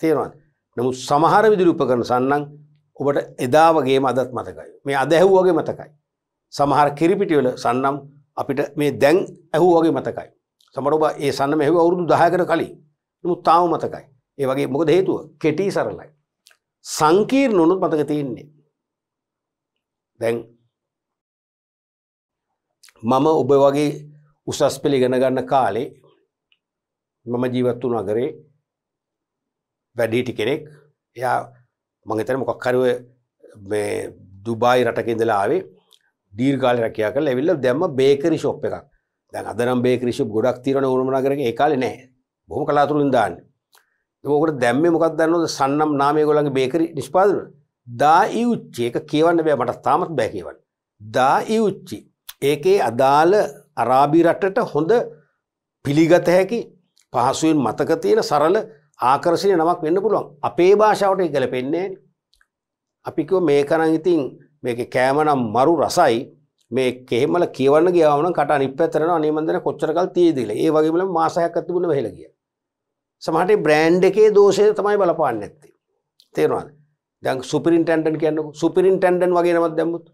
තේරෙනවද? නමුත් සමහර විදුලි උපකරණ සන්නම් ඔබට එදා වගේම අදත් මතකයි. මේ අද ඇහුවා වගේ මතකයි. සමහර කිරිපිටි වල සන්නම් අපිට මේ දැන් ඇහුවා වගේ මතකයි. සමහර ඔබ ඒ සන්නම ඇහුවා අවුරුදු 10කට කලින්. නමුත් තාම මතකයි. ඒ වගේ මොකද හේතුව? කෙටි සරලයි. සංකීර්ණ වුණොත් මතක තියෙන්නේ. දැන් මම ඔබ වගේ උසස් පෙළ ඉගෙන ගන්න කාලේ මම ජීවත් වුණ අගරේ වැඩිහිටි කෙනෙක් එයා මං හිතන්නේ මොකක් හරිව මේ දුබායි රටක ඉඳලා ආවේ දීර්ඝාලේ රැකියා කරලා ඇවිල්ලා දැම්ම බේකරි ෂොප් එකක්. දැන් අද නම් බේකරි ෂොප් ගොඩක් තියෙනවනේ උරුම නගරේ ඒ කාලේ නැහැ. බොහොම කලාතුරකින් දාන්නේ. ඕකට දැම්මේ මොකක් දන්නවද සන්නම් නාමය ගොලන්ගේ බේකරි නිෂ්පාදන දා ඉඋච්චි එක කියවන්න බෑ මට තාමත් බෑ කියවන්න දා ඉඋච්චි ඒකේ අදාළ අරාබි රටට හොඳ පිළිගත හැකි පහසුවෙන් මතක තියෙන සරල ආකරසිය නමක් වෙන්න පුළුවන් අපේ භාෂාවට ගලපෙන්නේ අපිකෝ මේ කරන් ඉතින් මේක කෑමනම් මරු රසයි මේ කෙහෙමල කියවන්න ගියාවන කට අනිත් පැතරන අනේමන්දන කොච්චරකල් තියෙදිල ඒ වගේම මාසයක් තිබුණ වෙහෙල ගිය සමහට බ්‍රෑන්් එකේ දෝෂය තමයි බලපාන්න ඇත්තේ තේරවාද දැන් සුපිරින් ටන්ටන් කියන්නක සුපිරින් ටන්ඩන් වගේ නමත් දැමුත්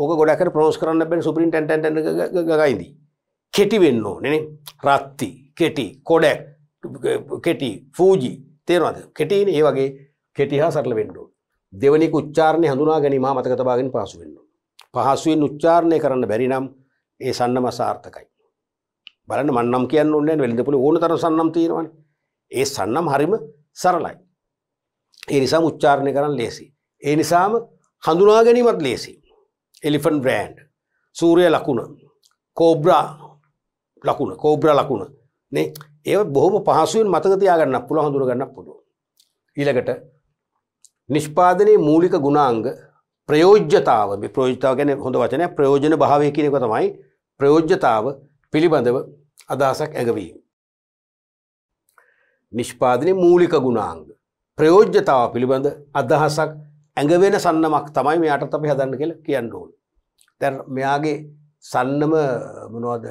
ඕක ගොඩක් ප්‍රෝස් කරන්න බැ සුපිරින් ටන්ටන් ගයිදී කෙටි වෙන්න ඕනනේ රත්ති කෙටි කොඩැක් කෙටි ෆූජි තේරවාද කෙටීන ඒ වගේ කෙටි හා සරල වෙන්ඩෝ දෙවනි උච්චාරණය හඳුනා ගැනීම මතකතබාගෙන පාසු වෙන්න පහසුවෙන් උච්චාරණය කරන්න බැරි නම් ඒ සන්නම සාර්ථකයි බලන්න මන්නම් කියන්න ඔන්න වෙළඳපුල ඕන තර සන්නම් තියෙනවන ඒ සන්නම් හරිම සරලයි ඒ නිසා උච්චාරණය කරන්න ලේසි ඒ නිසාම හඳුනා ගැනීමත් ලේසි එලිෆන් බ්‍රෑන්් සූරය ලකුණ කෝබ්‍රා ලකුණ කෝබ්‍ර ලකුණ නේ ඒ බොහම පහසුවෙන් මතකතියාගන්න පුළ හඳුරගන්න පුළුව. ඊළකට නිෂ්පාදනයේ මූලික ගුණාංග ප්‍රයෝජ්‍යතාව ප්‍රෝජ්තාව ගැන හොඳ වචනය ප්‍රයෝජන භාවය කියනක තමයි ප්‍රයෝජ්‍යතාව පිළිබඳව අදහසක් ඇඟවීම. නිෂ්පාදනය මූලික ගුණාංග ප්‍රයෝජ්‍යතාව පිළිබඳ අදහසක් ඇඟවෙන සන්නමක් තමයි මෙයාට අපි හදන්න කියලා කියන්න ඕන. දැන් මෙයාගේ සන්නම මොනවද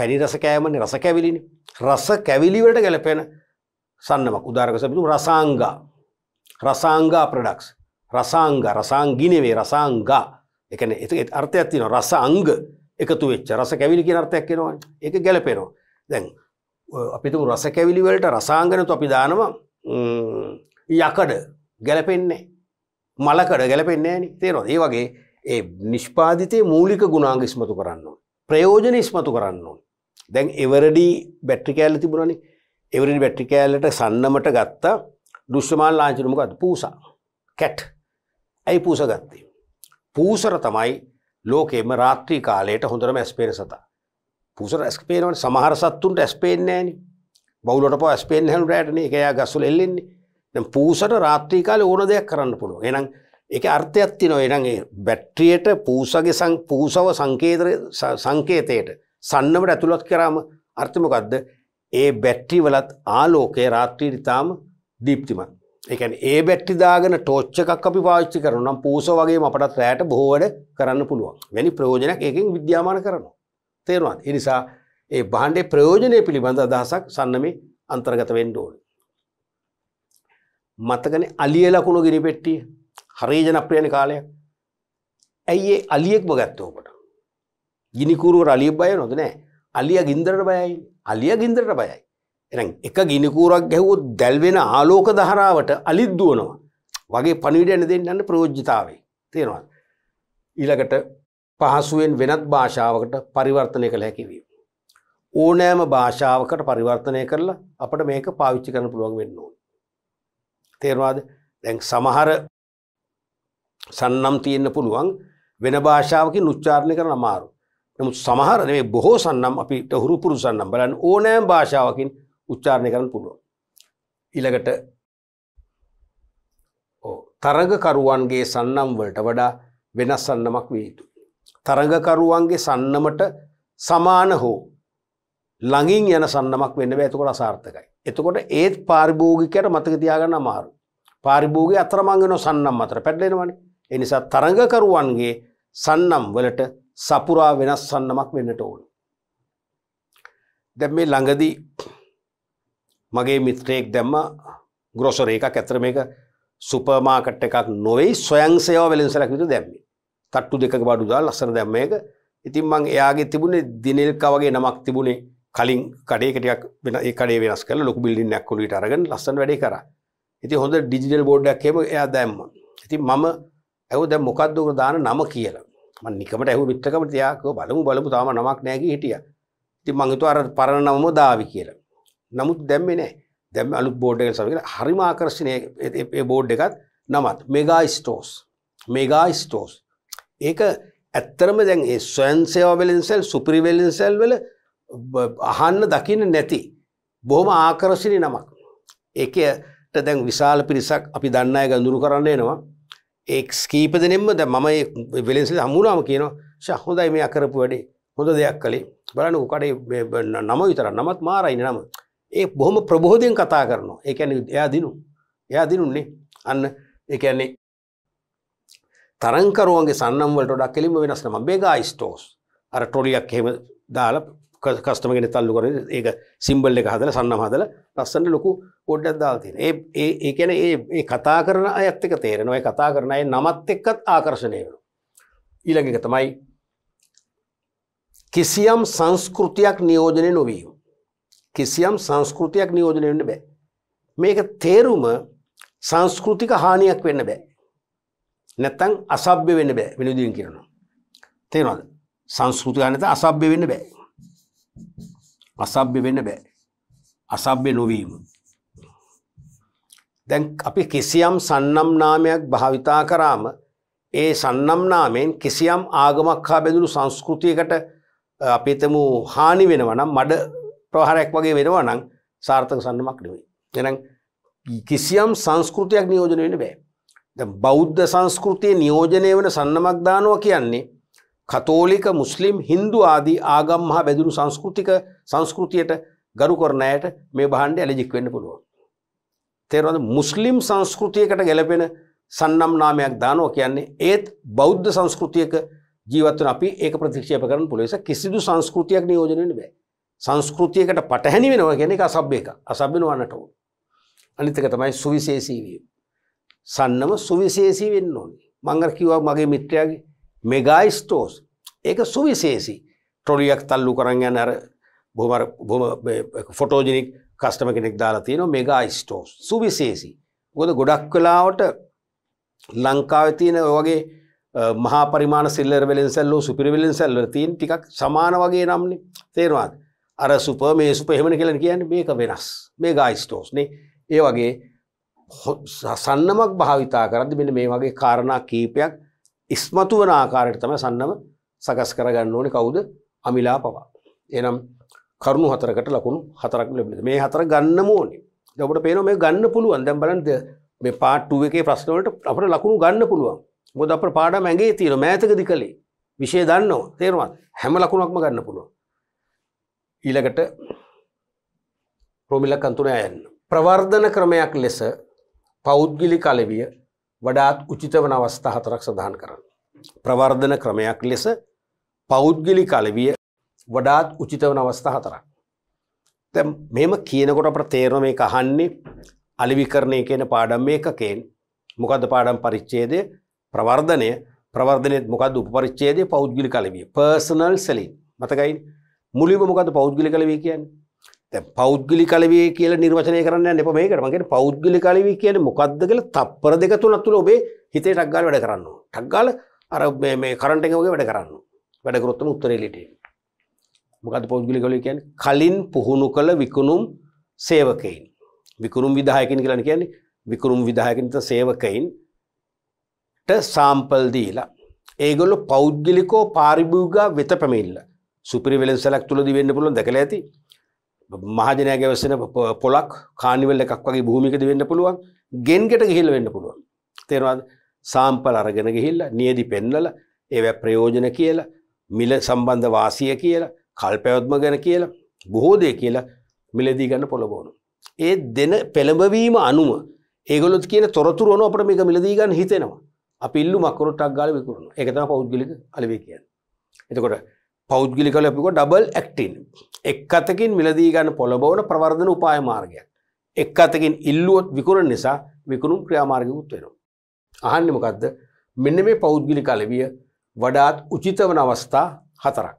පැණි රස කෑමනේ රස කැවිලිනේ. රස කැවිලිවලට ගැලපෙන සන්නමක්. උදාහරණ සබඳු රසාංගා. රසාංගා ප්‍රොඩක්ට්ස්. රසාංගා රසාංගිනේ රසාංගා. ඒ කියන්නේ ඒක අර්ථයක් තියෙනවා. රසාංග එකතු වෙච්ච රස කැවිලි කියන අර්ථයක් එනවනේ. ඒක ගැලපෙනවා. දැන් අපි තුමු රස කැවිලි වලට රසාංගනතු අපි දානවා යකඩ ගැලපෙන්නේ මලකඩ ගැලපෙන්නේ නෑනේ. තේරෙනවද? ඒ වගේ ඒ නිෂ්පාදිතයේ මූලික ගුණාංග ඉස්මතු කරන්න ඕනේ. ප්‍රයෝජන ඉස්මතු කරන්න ඕනේ. දැන් එවරඩී බැට්‍රි කෑල්ල තිබුණනි එවරනි බැට්‍රි කෑල්ලට සන්නමට ගත්තා දුෂ්්‍යමාල් ලාංචිනමකත් පූසා කැට් ඇයි පූස ගත්තේ. පූසර තමයි ලෝකෙම රාත්‍රී කාලයට හොඳරම ඇස්පේන සතා. පූසර ඇස්පේනවට සමහර සත්තුන්ට ඇස්පේෙන්නෑන බවලට ප ඇස්පේෙන් හැනු රෑටන එකයා ගස්සුල එල්ලෙන්නේ පූසට රාත්‍රී කාල ඕන දෙයක් කරන්න පුළුව එනම් එක අර්ථයක්ති නො එනගේ බැට්‍රියට පූසගේ පූසව සංකේතයට සන්නවට ඇතුළත් කරාම අර්ථමකක්ද ඒ බැට්ටි වලත් ආලෝකය රාත්‍රී ඉතාම දීප්තිමත්. එකන් ඒ බැට්ටි දාගෙන ටෝච්ච එකක් අපි පාච්චි කරනම් පූස වගේ අපටත් රෑට බොහෝවැඩ කරන්න පුළුවන් වැනි ප්‍රයෝජනයක් ඒකින් විද්‍යාමාන කරනවා. තේරවාත් එනිසා ඒ බාණ්ඩේ ප්‍රයෝජනය පිළිබඳ අදහසක් සන්නමේ අන්තර්ගත වෙන්න ඕන. මතකන අලිය ලකුණු ගිනි පෙට්ටිය හරේ ජනප්‍රියන කාලයක් ඇයි ඒ අලියෙක්ම ගත්තෝකට ගිනිකූරුවට අලිය බය නොද නෑ අලිය ගින්දරට බයයි අලිය ගින්දරට බයයි එ එක ගිනිකූරක් ගැහුවොත් දැල්වෙන ආලෝක දහරාවට අලිද්දුවනවා වගේ පනිවිඩයන දෙන්නන්න ප්‍රෝජ්ජිතාවේ තියෙනවා ඊළකට පහසුවෙන් වෙනත් භාෂාවකට පරිවර්තනය කළ හැකිවීම ඕනෑම භාෂාවකට පරිවර්තනය කරලා අපට මේක පාවිච්චි කරන පුළුවන් වෙන්න ඕන තේරවාද දැන් සමහර සන්නම් තියෙන්න්න පුළුවන් වෙන භාෂාවක නුච්චාරණය කරන අමාරු නමුත් සමහර මේ බොහෝ සන්නම් අපිට හුරු පුරු සන්නම් බලන්න ඕනෑම් භාෂාවකින් උච්චාරණය කරන්න පුළුවන්. ඉළඟට තරගකරුවන්ගේ සන්නම් වලට වඩා වෙනස් සන්නමක් විය යුතු. තරගකරුවන්ගේ සන්නමට සමාන හෝ ළඟින් යන සන්නමක් වෙන්න ඇතකොට අසාර්ථකයි. එතකොට ඒත් පාරිභෝගිකයට මතක තියාගන්න අමාරු. පාරිභෝගය අතරමංගෙන සන්නම් අතර පැටලෙනවනි. එනිසා තරගකරුවන්ගේ සන්නම් වලට සපුරා වෙනස් සන්නමක් වෙන්නට ඕන. දැම් මේ ළඟදී මගේ මිත්‍රයෙක් දැම්ම ග්‍රොසර එකක් ඇතර මේක සුපමාකට් එකක් නොවෙයි සොයන් සයෝ වෙලෙන්සලක් විතු දැම්ම තට්ටු දෙක බඩුදා ලස්සන දැම්ම එක ඉතින් මං එයාගේ තිබුණේ දිනෙල්ක වගේ නමක් තිබුණේ කලින් කඩේකටයක් වෙන කඩේ වෙනස් කල ලොක බිල්ඩින්නක් කොලට අරගෙන ලස්සන වැඩේ කර ඉති හොඳ ඩිජිටල් බෝඩ්ඩක්හෙම එයා දැම්ම ඉතින් මම ඇව දැ මොකක්දක දාන නම කියලා මම නිකමට ඇහුව මිත්‍රකමට තියා කිව්වා බලමු බලමු තාම නමක් නැහැ කී හිටියා. ඉතින් මං හිතුවා අර පරණ නමම දාවි කියලා. නමුත් දැම්මේ නැහැ. දැන් අලුත් බෝඩ් එකෙන් සමග හරිම ආකර්ෂණීය ඒ බෝඩ් එකත් නමත් මෙගා ස්ටෝස්. Mega stores. ඒක ඇත්තරම දැන් ඒ ස්වයන් සේවා වෙලෙන්සල් සුපිරිවෙලෙන්සල් වල අහන්න දකින්න නැති බොහොම ආකර්ශණීය නමක්. ඒකේ දැන් විශාල පිරිසක් අපි දන්න අය ගඳුරු කරන්න එනවා. ඒ කීපදනෙම ද මම වෙලෙන්සි හමුරාම කියනවා ශ හොඳයි මේ අකරපු වැඩේ හොඳ දෙයක් කළේ බලන්න උකඩේ නම විතර නමත් මාරයින නම ඒ බොහොම ප්‍රබෝධයෙන් කතා කරනවා ඒකැන එයා දිනු එයා දිනුන්නේ අන්න ඒකැන්නේ තරංකරුවන්ගේ සන්නම්වලට ඩක් කෙලිම වෙනස්නම බෙගා ස්ටෝස් අර ටොලියක් හෙම දාල කස්ටම ගෙන තල්ලු කරන ඒක සිම්බල් එක හදල සන්නහදල ලස්සන්න ලොකු පොඩ්ඩක් දාල්තින ඒ ඒකැන ඒ කතා කරන අඇත්තක තේරෙන ඔය කතා කරන අය නමත් එක්කත් ආකර්ශණය වෙන ඊළඟක තමයි කිසියම් සංස්කෘතියක් නියෝජනය නොවීම කිසියම් සංස්කෘතියක් නියෝජනය වන්න බෑ මේක තේරුම සංස්කෘතික හානියක් වෙන්න බෑ නැත්තං අසභ්‍ය වෙන්න බෑ විනිදීන් කරනවා තේරවාද සංස්කෘතික නත අසභ්‍ය වෙන්න බෑ අසභ්‍ය වෙන්න බෑ. අසභ්‍ය නොවීම. දැන් අපි කිසියම් සන්නම් නාමයක් භාවිතා කරාම ඒ සන්නම් නාමයෙන් කිසියම් ආගමක් හා බැඳුණු සංස්කෘතියකට අපි හිතමු හානි වෙනවා නම් මඩ ප්‍රහාරයක් වගේ වෙනවා නම් සාර්ථක සන්නමක් නෙවෙයි. එහෙනම් කිසියම් සංස්කෘතියක් නියෝජනය වෙන්න බෑ. දැන් බෞද්ධ සංස්කෘතිය නියෝජනය වෙන සන්නමක් දානවා කියන්නේ කතෝලික මුස්ලිම් හින්දු ආදී ආගම් හා බැදුරු සංස්කෘතික සංස්කෘතියට ගරු කරන අයට මේ භාණ්ඩ ඇලජික් වෙන්න පුළුවන්. තේරවද මුස්ලිම් සංස්කෘතියකට ගැලපෙන සන්නම් නාමයක් දානවා කියන්නේ ඒත් බෞද්ධ සංස්කෘතියක ජීවත්වන අපි ඒක ප්‍රතික්ෂේප කරන්න පුළුවන්. ඒක කිසිදු සංස්කෘතියක් නියෝජනය වෙන්න බෑ. සංස්කෘතියකට පටහැනි වෙනවා කියන්නේ ඒක අසභ්‍ය එකක්. අසභ්‍ය නොවන්නට ඕන. අනිත් එක තමයි සුවිශේෂී වීම. සන්නම සුවිශේෂී වෙන්න ඕනේ. මම අර කිව්වා මගේ මිත්‍රයාගේ මෙගයි ස්ටෝස් ඒක සුවිශේසි ටොලියක් තල්ලු කරන්න යන්න අර බොමර ෆොටෝජිනික් කස්ටම කෙනෙක් දාලා තියෙන මෙගයි ස්ටෝස් සුවිශේසි ගොද ගොඩක් වෙලාවට ලංකාව තියෙන වගේ මහා පරිමාණ සිල්ලර් වෙලෙන්සල්ලෝ සුපිරිවිලෙන්සල්ල තිීන් ටිකක් සමාන වගේ නම්න තේරවාද අර සුප මේ සුප එහෙමන කියලන කියන්න මේක වෙනස් මේ ගයිස්ටෝස්නේ ඒ වගේ සන්නමක් භාවිතා කරද මෙ මේ වගේ කාරණා කීපයක් ඉස්මතු වන ආකාරයට තම සන්නම සකස් කරගන්න ඕනි කවුද අමිලා පවා. එනම් කරුණු හතරකට ලකුණු හතරක් ලැබෙන මේ හතර ගන්න ඕනි ඔබට පේන මේ ගන්න පුළුවන් දැම් බලන්ද මේ පාට්ටුව එකේ ප්‍රශ්නවලට අපට ලකුණු ගන්න පුළුවන් මොද අප පාඩම ඇගේ තියෙන මෑතකදි කළේ විෂය දන්නවා තේරවා හැම ලකුණක්ම ගන්න පුළුවන් ඊළඟට ප්‍රමිලක් අන්තුනය යන්න ප්‍රවර්ධන ක්‍රමයක් ලෙස පෞද්ගිලි කලවිය වඩාත් උචිත වන අවස්ථා හතරක් සඳහන් කරන්න. ප්‍රවර්ධන ක්‍රමයක් ලෙස පෞද්ගලි කලවිය වඩාත් උචිත වන අවස්ථා හතරක්. තැ මෙම කියනකොට අප තේරම මේ අහන්නේ අලිවිකරණය කියන පාඩම් මේකකෙන් මොකද පාඩම් පරිච්චේදය ප්‍රවර්ධනය ප්‍රවර්ධනයත් මොකද උපරිච්චේදය පෞද්ගලි කලවිය පර්සනල් සැලින් මතකයි මුලිම මොකද පෞද්ගලි කලවී කියන්නේ පෞද්ගලි කලවේ කියල නිර්වචනය කරන්න එප මේකට මගේ පෞද්ගලි කලවී කියන මොකක්ද කියල තප්පර දෙක තුන තුළ ඔබේ හිතේ ටක්ගාල වැඩ කරන්න. ටක්ගාල අර මේ කරටගගේ වැඩ කරන්න වැඩකරොත්තම උත්තරෙලිට. මොකද පෞද්ගලි කලි කියන් කලින් පුහුණු කළ විකුණුම් සේවකයින්. විකුරුම් විදාහයකින් කියලන කියන්නේ විකුරුම් විදාහකින්ත සේවකයින්ට සාම්පල් දීලා. ඒගොල්ලු පෞද්ගලිකෝ පාරිභූගා වෙත පැමිල්ල සුපිරිවෙලෙන් සැලක් තුළදි වෙන්න පුළන් දැකළ ඇති මහජනයගේ වසන පොලක් කානිවල් එකක් වගේ භූමිකද වෙන්න පුළුවන් ගෙන්ගෙට ගිහිල්ල වෙන්න පුළුවන්. තේරවාද සාම්පල අරගෙන ගිහිල්ල නියදි පෙන්නල ඒව ප්‍රයෝජන කියලා මිල සම්බන්ධ වාසිය කියලා කල් පැවත්ම ගැන කියලා බොහෝදය කියලා මිලදී ගන්න පොළබෝනු. ඒ දෙන පෙළඹවීම අනුව ඒගොලොත් කියන තොරතුරුවන අපට මේක මිලදී ගන්න හිතෙනවා අපිල්ලු මකරොටක් ගාල විකරුණු එකතම පෞද්ගලික අලවේ කියන්න. එතකොට පෞද්ගිලිකල අපික ඩබල් ඇක්ටන් එක් අතකින් මිලදී ගන්න පොළබවන ප්‍රවර්ධන උපාය මාර්ගයක් එක් අතකින් ඉල්ලුවොත් විකුරන් නිසා විකුණුම් ක්‍රියාමාර්ගකුත් වෙනවා. අහන්නෙමකක්ද මෙන්න මේ පෞද්ගිලි කලවිය වඩාත් උචිත වන අවස්ථා හතරක්.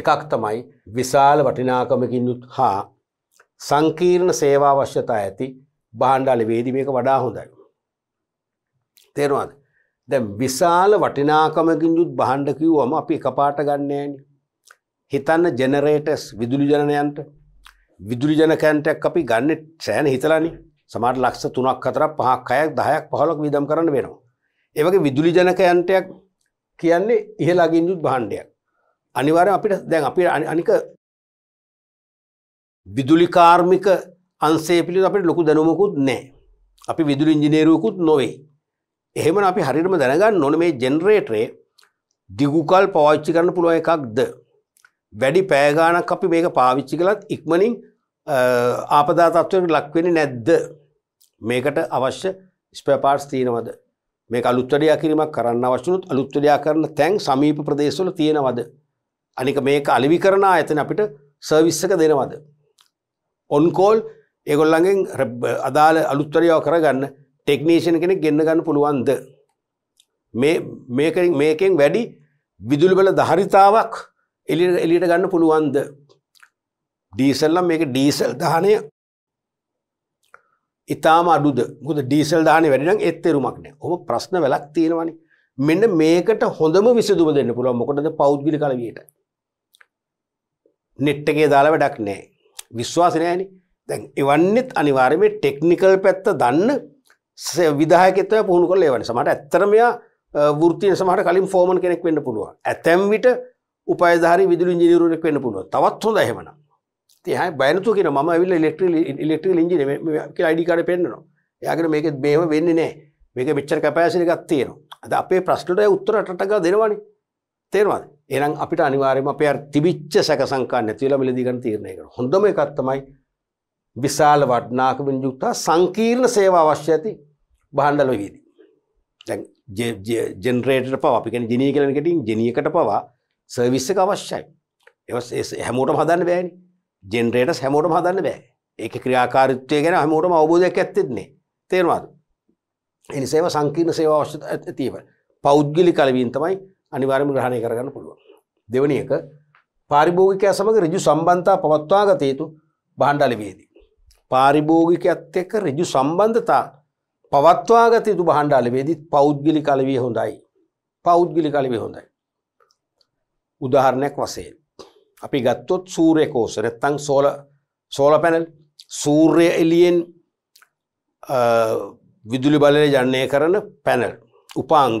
එකක් තමයි විශාල වටිනාකමකින් යුත් හා සංකීර්ණ සේවා අවශ්‍යතා ඇති බාණ්ඩාලි වේදි මේක වඩා හොඳයි. තේරවාද දැ විශාල වටිනාකමකින් යුත් බහන්්ඩකිව්වම අපි එකපාට ගන්නෑන. හිතන්න ජෙනරේටස් විදුලි ජනයන්ට විදුලි ජනකෑන්ටක් අපි ගන්න සෑන හිතලනි සමාට ලක්ෂ තුනක් අතර පහක් අයක් දහයක් පහලක් විදම් කරන්න වෙනවා. ඒවගේ විදුලි ජනකයන්ටයක් කියන්නේ ඉහලාගින් යුත් බහන්්ඩයක්. අනිවාර අපිට දැන් අපි අනික විදුලිකාර්මික අන්සේ පිළි අපට ලොකු දැනුමකුත් නෑ. අපි විදුලි ඉංජිනේරුවකුත් නොවෙයි එහෙම අපි හරිරම දැනගන්න ඕන මේ ජෙනරේටරේ දිගුකල් පවච්චි කරන්න පුළුව එකක්ද. වැඩි පෑගානක් අපි මේක පාවිච්චි කළත් ඉක්මනින් ආපදා තත්ත්වයට ලක්වෙන නැද්ද මේකට අවශ්‍ය ස්පපාර්ස් තියෙනවද මේ අලුත්තඩයා කිරීමක් කරන්න අවශ්‍යනුත් අලුත්තඩයා කරන තැන් සමීප ප්‍රදේශවල තියෙනවද අනික මේක අලිවි කරන ඇතන අපිට සර්විස්සක දෙනවද ඔන්කෝල් ඒගොල්ලගෙන් අදාළ අලුත්තඩයාව කරගන්න ටෙක්නීෂන් කෙනෙක් ගෙන්න්න ගන්න පුළුවන්ද. මේකෙන් වැඩි විදුලිබල දහරිතාවක් එලි එලිට ගන්න පුළුවන්ද. ඩීසල්ලම් මේක ඩීසල් දහනය ඉතාම අඩුද ගුද ඩීසල් දාන වැඩිනම් එත්තෙරුමක්න හොම ප්‍රශ්න වෙලක් තියෙනවනි මෙන්න මේකට හොඳම විසදුම දෙන්න පුළුව මොකටද පෞද්ගලි කලවයට නෙට්ටගේ දාලා වැඩක් නෑ විශ්වාසනයනි දැන් එවන්නෙත් අනිවාර්යම ටෙක්නිකල් පැත්ත දන්න විදාහකතව පුහුණු කළ ඒවන සමට ඇත්තරමයා ෘතිය සමහට කලින් ෆෝර්මන් කෙනෙක් වෙන්න පුළුව ඇතැම් විට උපයධාරි විදුලි ඉජිනිරුවෙක් වෙන්න පුළුව තවත් හොඳ හෙමන තියහ බයනතු කියෙන ම විල්ල ඉලෙක්ට්‍රල ඉලෙක්ට්‍රල ඉජින අඩිකාඩ පෙන්න්නවා යාගෙන මේක බේම වෙන්න නෑ මේක මෙච්චර කැපෑසිරිකක් තියෙනවා අද අපේ ප්‍රශ්නට උත්තරටටක දෙනවනි තේරවාද එනම් අපිට අනිවාරම අප තිබිච්ච සැකසංකා නැතිවල මිලදිගන තීරණයක හොඳම එකත්තමයි විශාල වටනාකමින් යුක්තා සංකීර්ණ සේව අවශ්‍ය ඇති බහන්ඩලොහිදී. දැන් ජෙනරේට පව අපිකෙන ජනී කලනකටින් ජනියකට පවා සර්විස්සක අවශ්‍යයි. එ හැමෝට හදන්න බෑනි ජෙනරේටස් හැමෝට හදන්න බෑ ඒක ක්‍රියාකාරිත්වය ගැන හැමෝටම අවබෝධයක් ඇත්තෙන්නේ තේරවාද. එනිසේව සංකීර්ණ සේව අවශ්‍ය ඇතිව. පෞද්ගලි කලවීන් තමයි අනිවාර්ම ග්‍රහණය කරගන්න පුළුවන්. දෙවනි එක පාරිභෝගිකය සමඟ රජු සම්බන්තා පවත්වාගත යුතු බහන්්ඩලවේදී. පාරිභෝගිකයක්ත් එක්ක රිජු සම්බන්ධතා පවත්වාගත යුතු බහණ්ඩාලවේදීත් පෞද්ගලි කලවිය හොඳයි. පෞද්ගලි කලවිය හොඳයි. උදාහරණයක් වසයෙන්. අපි ගත්තොත් සූරය කෝස නැත්තං සෝල සෝල පැනල් සූර්ය එලියෙන් විදුලි බලය ජන්නේ කරන පැනල් උපාංග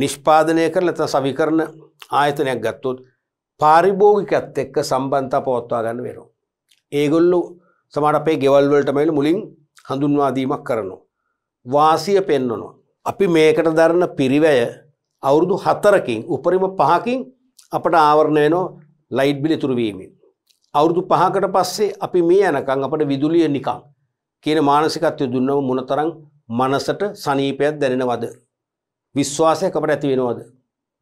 නිෂ්පාදනය කර ලත සවිකරන ආයතනයක් ගත්තොත් පාරිභෝගිකත් එක්ක සම්බන්තා පවත්වා ගන්න වෙනවා. ඒගොල්ලු සමට අපේ ගෙවල්වලටමයිල මුලින් හඳුන්වාදීමක් කරනවා. වාසිය පෙන්වනවා. අපි මේකට දරන පිරිවැය අවුරුදු හතරකින් උපරිම පහකින් අපට ආවරණය වෙනෝ ලයිට් බිලි තුරවීමෙන්. අවුරුදු පහකට පස්සේ අපි මේ යනකං අපට විදුලිය නිකං කියන මානසිකත්වය දුන්නව මොනතරං මනසට සනීපයක් දැනෙනවද. විශ්වාසය අපට ඇති වෙනවද.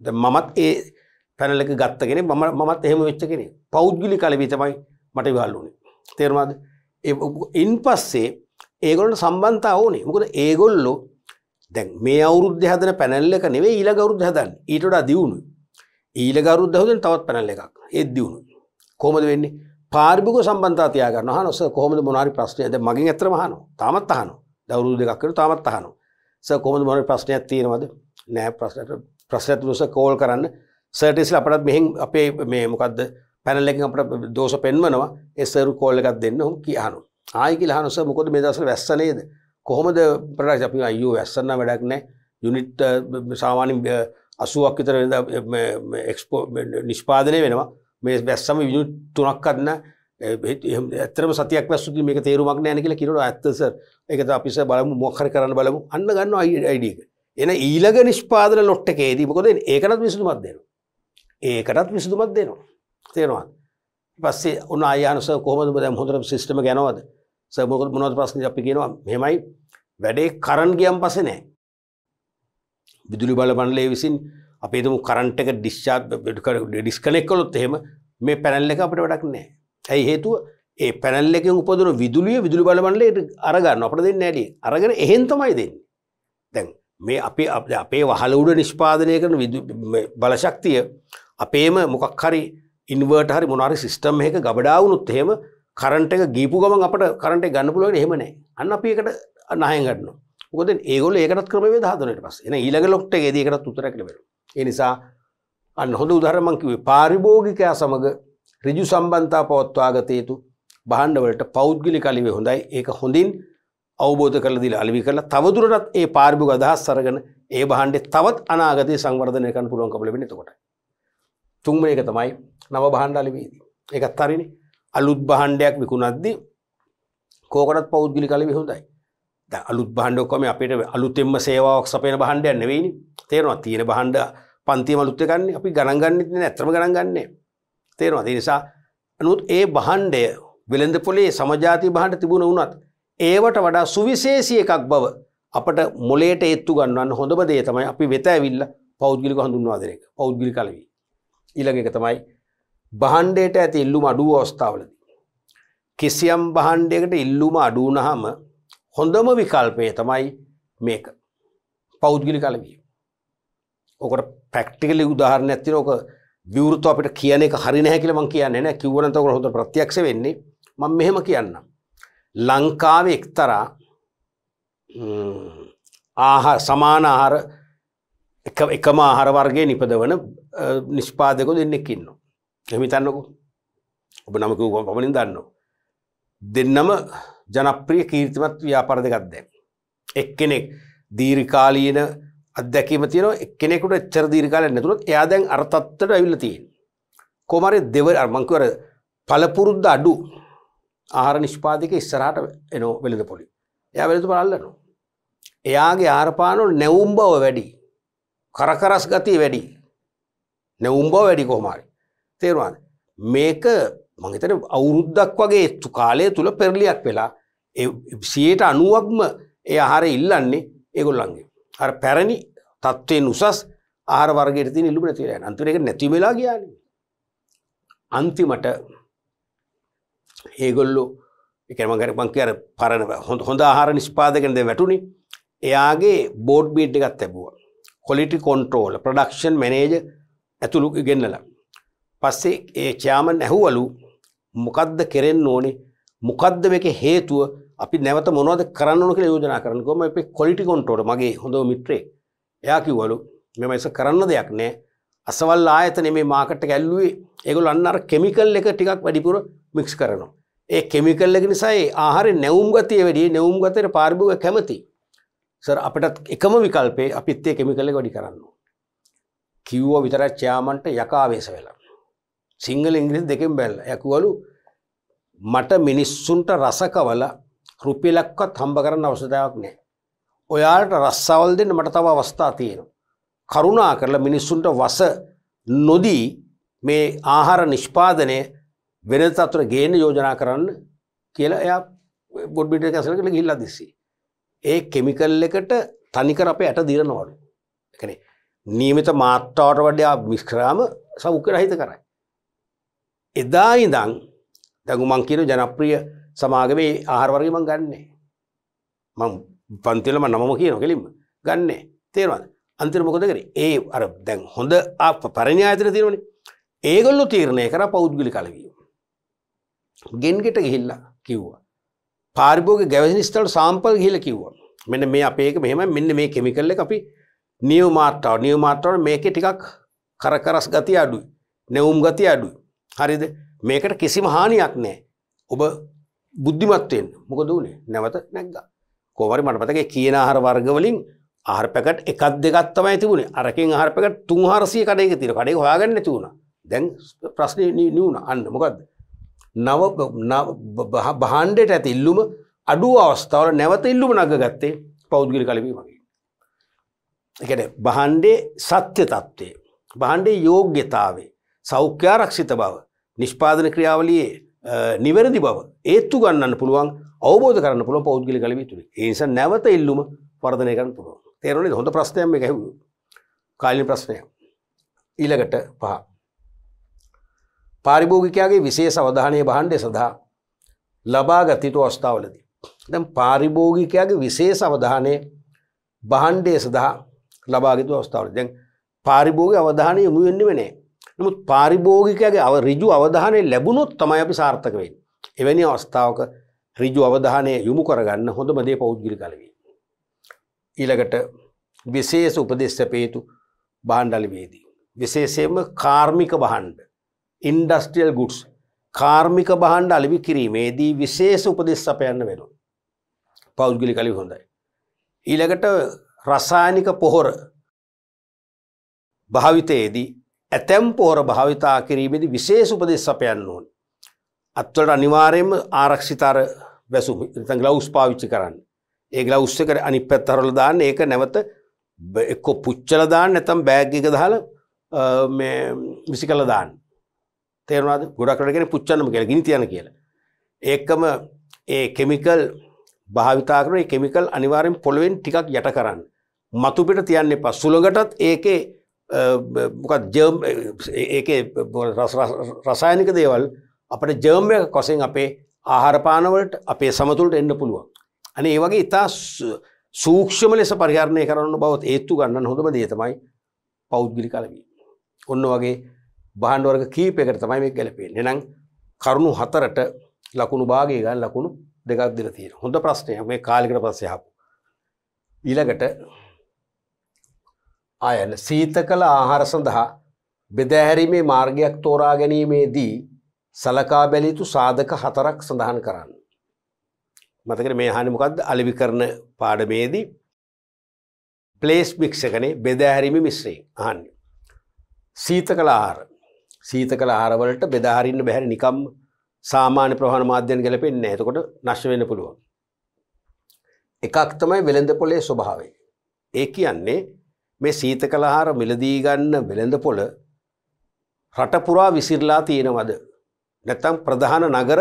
ද මමත් ඒ පැනලක ගත්තගෙන මමත් එහෙම වෙච්ච කෙනෙ පෞද්ගලි කලවී තමයි මට විවල්ලුනේ. තේරවාද ඉන් පස්සේ ඒගොලට සම්බන්තා ඕනේ මොකද ඒගොල්ලෝ දැන් මේ අවුරුද්ධ හදන පැනල්ල එක නෙවේ ඊළ ගෞරුද්ධ හදන් ඊටට දියුණු ඊළ ගෞරුද්ධ හදන තවත් පැනල්ල එකක් ඒත් දියුණු කොහොමද වෙන්නේ පාර්භික සම්බන්තා තියාගන්න අහන සර් කොහොමද මොනාරි ප්‍රශ්නයක්ද මගෙන් ඇත්තටම අහනවා තාමත් අහනවා දවුරුදු දෙකක් කරන තාමත් අහනවා සර් කොහොමද මොනාරි ප්‍රශ්නයක් තියෙනවද නෑ ප්‍රශ්නයක් ප්‍රශ්නයක් දුස කෝල් කරන්න සර්ටිස්ලා අපටත් මෙහෙන් අපේ මේ මොකද්ද පැනලෙන් අපට දෝෂ පෙන්වනවා එස්සරු කෝල් එකක් දෙන්න හොන් කියහනු ආයි කියලා අහනවා සර් මොකද මේ දවස්වල වැස්ස නේද කොහොමද ප්‍රකාශ අපි අයියෝ වැස්ස නම් වැඩක් නැහැ යුනිට් සාමාන්‍ය 80ක් විතර එක්ස්පෝ නිෂ්පාදනය වෙනවා මේ වැස්සම යුනිට් තුනක් අන්න ඇත්තරම සතියක් වැස්සුත් මේක තේරුමක් නැහැ කියලා කියනවා ඇත්ත සර් ඒක තමයි අපි සර් බලමු මොකක් හරි කරන්න බලමු අන්න ගන්නවා අයිඩිය එක එන ඊළඟ නිෂ්පාදන ලොට් එකේදී මොකද ඒකටත් විසඳුමක් දෙනවා ඒකටත් විසඳුමක් දෙනවා තේරවාද පස්සේ උන අයනස කොහමද බද හොඳරම් සිිටම ගැනවද සබකොත් මොනොත් ප්‍රශ්න අපි කියෙනවා මෙමයි වැඩේ කරන් ගියම් පස නෑ විදුලි බල පණලේ විසින් අපේතුම කරන්ට එක ඩිස්්චාත් ඩිස්කනෙක් කලොත් එහෙම මේ පැනල්ල එක අපට වැඩක් නෑ ඇයි හේතුව ඒ පැනල්ලෙක උපදන විදුලිය විදුලි බලබන්ලට අරගන්න අපට දෙන්න ඇඩි අරගෙන එහෙන්තමයි දෙන්න දැන් මේ අපි අපේ වහල උඩ නිෂ්පාදනය කරන බලශක්තිය අපේම මොකක් හරි ඉන්වර්ට හරි මොනාරි සිිස්ටම් එක ගබඩාවුණුත් එහෙම කරන්ට එක ගීපු ගමන් අපට කරට ගන්න පුළුවන් එහෙමනෑ අන්න අපි එකට නහය ගන්න ගොද ඒගොල ඒකත් ක්‍රමේ හදනට පස් එන ඊළඟ ලොක්ට ඒදකට උතරැකවර එනිසා අන්න හොඳ උදහරමංකිවේ පාරිභෝගිකයා සමඟ රිජු සම්බන්තා පවත්වාගතයුතු බහන්ඩවලට පෞද්ගලි කලිවේ හොඳයි ඒක හොඳින් අවබෝධ කල දිල අලිවි කරලා තවදුරටත් ඒ පාර්භික අදහස් සරගන ඒ බහන්ඩේ තවත් අනාගතය සංවර්ධනයකන් පුළුවන් කබල වෙනතකොට තුන්මන එක තමයි නව බහන්්ඩාලිවේදී. එකත් තරනි අලුත් බහන්්ඩයක් විකුණද්දි කෝකටත් පෞද්ගලි කල විහොඳයි අලුත් බහන්්ඩක්කම අපට අලුතෙම සේවාවක් සපයන බහන්්ඩයන්න වෙයිනි තේරවා තියෙන බහන්්ඩ පන්ති මලුත්තකන්න අපි ගණගන්න ඇත්‍රම ගණගන්නේ තේරවා නිසා අනුත් ඒ බහන්්ඩය වෙළඳ පොලේ සමජාති බහන්ට තිබුණ වුණත් ඒවට වඩා සුවිශේෂය එකක් බව අපට මොලේට එත්තු ගන්නන්න හොඳ දේ තමයි අපි වෙත ඇවිල්ල පෞද්ගිලි හඳුන්වාදරෙක් පෞද්ගිලි කලවී ඊළඟ එක තමයි බහන්්ඩයට ඇති ඉල්ලුම අඩුව අවස්ථාවලද. කිසියම් බහන්්ඩයකට ඉල්ලුම අඩුවනහම හොඳම විකල්පය තමයි මේක පෞද්ගිලි කලවී. ඕකට පැක්ටිකලි උදාහරණ ඇතින ඕක විවෘත අපට කියන එක හරි නැකිල මං කියන්න නෑ කිවනතකට හොඳ ප්‍රතියක්ෂ වෙන්නේ මං මෙහෙම කියන්න. ලංකාව එක්තරා ආහා සමාන ආහාර එකම ආහාර වර්ගය නිපදවන නිෂ්පාදකු දෙන්නෙක් ඉන්න. එමිතන්නකු ඔබ නමක පමණින් දන්න. දෙන්නම ජනප්‍රිය කීර්තිමත් ව්‍යාපර දෙකක් දැන්. එක්කෙනෙක් දීරිකාලීන අදැකීම තියන එක්කෙනෙකුට චර දීරිකාල නැතුළත් එයා දැන් අර්තත්තට ඇවිලතියෙන්. කොමරි දෙව අර්මංකවර පලපුරුද්ද අඩු ආර නිෂ්පාතික ඉස්සරහට එනෝ වෙළඳ පොලි. එයා වෙළඳ පරල්ලනවා. එයාගේ ආරපානු නැවුම් බව වැඩි කරකරස් ගතිය වැඩි නැවුම් බව වැඩි කොහමරි තේරවාද මේක මහිතන අවුරුද්දක් වගේ තු කාලය තුළ පෙරලියක් වෙලා සියයට අනුවක්ම ඒ ආහාර ඉල්ලන්නේ ඒගොල්ලන්ගේ අර පැරණි තත්ත්වයෙන් උසස් ආර වර්ගයට තින ඉල්ලුම නැතිලා අන්තිර එක නැති වෙලා ගියාන අන්තිමට ඒගොල්ලෝ එකම ගර පංකි අර පරණ හොඳ හොඳ ආහාර නිස්පාදකනද වැටුණි එයාගේ බෝඩ් බීට් එකත් ඇැබවා කොලිටි කොන්ට්‍රෝල ප්‍රඩක්ෂන් මැනේජ ඇතුළු ගෙන්නලා. පස්සේ ඒ චාමන් ඇහුවලු මොකක්ද කෙරෙන් ඕනේ මොකක්ද මේක හේතුව අපි නැවත මොනවද කරන්න ඕන කියලා යෝජනා කරනකොම අපි කොලිටි කොන්ට්‍රෝල මගේ හොඳ මිත්‍රේ එයා කිව්වලු මෙම එස කරන්න දෙයක් නෑ අසවල් ආයතනය මේ මාකට් එක ඇල්ලුවේ ඒගොල්ලෝ අන්න අර කෙමිකල් එක ටිකක් වැඩිපුර මික්ස් කරනවා ඒ කෙමිකල් එක නිසා ඒ ආහාරේ නැවුම් ගතිය වැඩි නැවුම් ගතේට පාරිභෝගික කැමති සර් අපිටත් එකම විකල්පේ අපිත් ඒ කෙමිකල් එක වැඩි කරන්න. කිව්ව විතරක් චයාමන්ට යකාවේශ වෙලා. සිංහල ඉංග්‍රීසි දෙකෙන් බැලලා. එයා කිව්වලු මට මිනිස්සුන්ට රසකවල රුපියලක්වත් හම්බ කරන්න අවශ්‍යතාවක් නැහැ. ඔයාලට රස්සවල් දෙන්න මට තව අවස්ථා තියෙනවා. කරුණා කරලා මිනිස්සුන්ට වස නොදී මේ ආහාර නිෂ්පාදනය වෙන තත්ත්වර ගේන්න යෝජනා කරන්න කියලා එයා බොඩ්බිට කැසලකට ගිහිල්ලා දිස්සී. ඒ කෙමිකල් එකට තනිකර අප ඇට දිරනවලු එකන නියමිත මාත්‍රාවට වඩා මිස්ක්‍රාම සෞඛ්‍ය රහිත කරයි. එදා ඉඳං දැගුමං කියන ජනප්‍රිය සමාගමේ ආහාරවර්ග මං ගන්නේ. මං පන්තිලම නමම කියන කෙලින්ම ගන්නේ තේරවාද අන්තිර මොකද කර ඒ අර දැන් හොඳ අප පරණ අතන තිරවනි ඒගොල්ලු තීරණය කර පෞද්ගලි කලවීම. ගෙන්ගෙට ගිහිල්ලා කිව්වා පාරිභෝග ගැවසිනි ස්ථලට සාම්පල් ගිහිල කිව්වා. මෙන්න මේ අපේක මෙහෙම මෙන්න මේ කෙමිකල් එක අපි නියව මාට්ටාව නියව මාට්ටාවට මේකේ ටිකක් කරකරස් ගතිය අඩුයි. නැවුම් ගතිය අඩුයි. හරිද? මේකට කිසිම හානියක් නැහැ. ඔබ බුද්ධිමත් වෙන්න. මොකද උනේ? නැවත නැග්ගා. කොහොමරි මට මතකයි කියන ආහාර වර්ග වලින් ආහාර පැකට් එකක් දෙකක් තමයි තිබුණේ. අරකින් ආහාර පැකට් 3400 කඩේක තියෙන. කඩේ හොයාගන්න නැති වුණා. දැන් ප්‍රශ්නේ නිවුණා. අන්න මොකද්ද? නව බහන්්ඩට ඇති ඉල්ලුම අඩු අවස්ථාවල නැවත ඉල්ලුම නග ගත්තේ පෞද්ගලි කලමී වගේ. එකන බහන්්ඩේ සත්‍ය තත්ත්වය. බහන්්ඩේ යෝග්‍යතාවේ සෞඛ්‍යාරක්ෂිත බව නිෂ්පාදන ක්‍රියාවලියේ නිවැරදි බව ඒත්තු ගන්න පුළුවන් අවබෝධ කරන්න පුළුව පෞද්ගලි කලමි තුළ ඒස නැවත ඉල්ලුම පර්ධනය කරන්න පුළුව තේරනේ හොඳ ප්‍රස්ථයම එක හැව කාලින් ප්‍රශ්නය ඊළඟට පහ පාරිභෝගිකයාගේ විශේෂ අවධානය බහන්්ඩය සඳහා ලබා ගතිතු අවස්ථාවලදී. දැම් පාරිභෝගිකයාගේ විශේෂ අවධානය බහන්්ඩය සඳහා ලබාගතු අවස්ථාවල දැන් පාරිභෝග අවධානය යොමුවෙන්න වනේ නමුත් පාරිභෝගිකයාගේ අව රිජු අවධානය ලැබුණොත් තමයි අපි සාර්ථක වෙන්. එවැනි අවස්ථාවක රිජු අවධානය යොමු කරගන්න හොඳම දේ පෞද්ගලි කලවී. ඊළඟට විශේෂ උපදේශ පේතු බාණ්ඩලිවේදී. විශේෂයම කාර්මික බහන්්ඩ ඉන්ඩස්ට්‍රියල් ගුඩ්ස් කාර්මික බහන්්ඩ අලිවි කිරීමේදී විශේෂ උපදෙස් සපයන්න වෙන. පෞද්ගලි කලි හොඳයි. ඊළඟට රසායනික පොහොර භාවිතයේදී ඇතැම් පෝර භාවිතා කිරීමේද විශේෂ උපදෙස් සපයන්න ඕන. අත්වලට අනිවාරයෙන්ම ආරක්ෂිතර වැසු ගලවස් පාවිච්චි කරන්න. ඒ ගලවස්ස කර අනි පැත්තරල දාන්න ඒක නැවත එක්කො පුච්චල දාන්න නැතම් බෑග්ගික දාල විසි කළ දාන්න. තේරවාද ගොඩක්ටගෙන පුච්චන්නම කියලා ගිනි තියන කියලා. ඒකම ඒ කෙමිකල් භාවිතා කරන කෙමිකල් අනිවාරෙන් පොළොවෙන් ටිකක් යට කරන්න. මතුපිට තියන්න එපා සුළඟටත් ඒකේ මොකත් ජර්ම් ඒකේ රසායනික දේවල් අපට ජර්මය කොසෙන් අපේ ආහාරපානවලට අපේ සමතුලට එන්න පුළුවන්. අනේ ඒ වගේ ඉතා සූක්ෂම ලෙස පරිහරණය කරන්න බවත් ඒත්තු ගන්න හොඳම දේතමයි පෞද්ගලි කලවී. ඔන්න වගේ බහන්ඩුවර්ග කීපයකට තමයි මේ ගැලපෙන්නේ නම් කරුණු හතරට ලකුණු භාගය ගන්න ලකුණු දෙකක් දිලා තියෙනවා. හොඳ ප්‍රශ්නයක් මේ කාලෙකට පස්සේ අහපු. ඊළඟට ආයන සීතකල ආහාර සඳහා බෙදා හැරීමේ මාර්ගයක් තෝරා ගැනීමේදී සලකා බැලිය යුතු සාධක හතරක් සඳහන් කරන්න. මතකද මේ අහන්නේ මොකද්ද? අලෙවිකරණ පාඩමේදී ප්ලේස් මික්ස් එකනේ බෙදා හැරීමේ මිශ්‍රය අහන්නේ. සීතකල ආහාර සීත කළ ආරවලට බෙදාහරින්න බැහැරි නිකම් සාමාන්‍ය ප්‍රහණ මාධ්‍යයන් ගැලපෙන්න ඇතකොට නශ්වෙන්න පුළුවන්. එකක් තමයි වෙළඳ පොලේ ස්වභාවේ. ඒ කියන්නේ මේ සීත කළහාර මිලදීගන්න වෙළඳ පොල රටපුරා විසිරලා තියෙනවද. නැත්තම් ප්‍රධාන නගර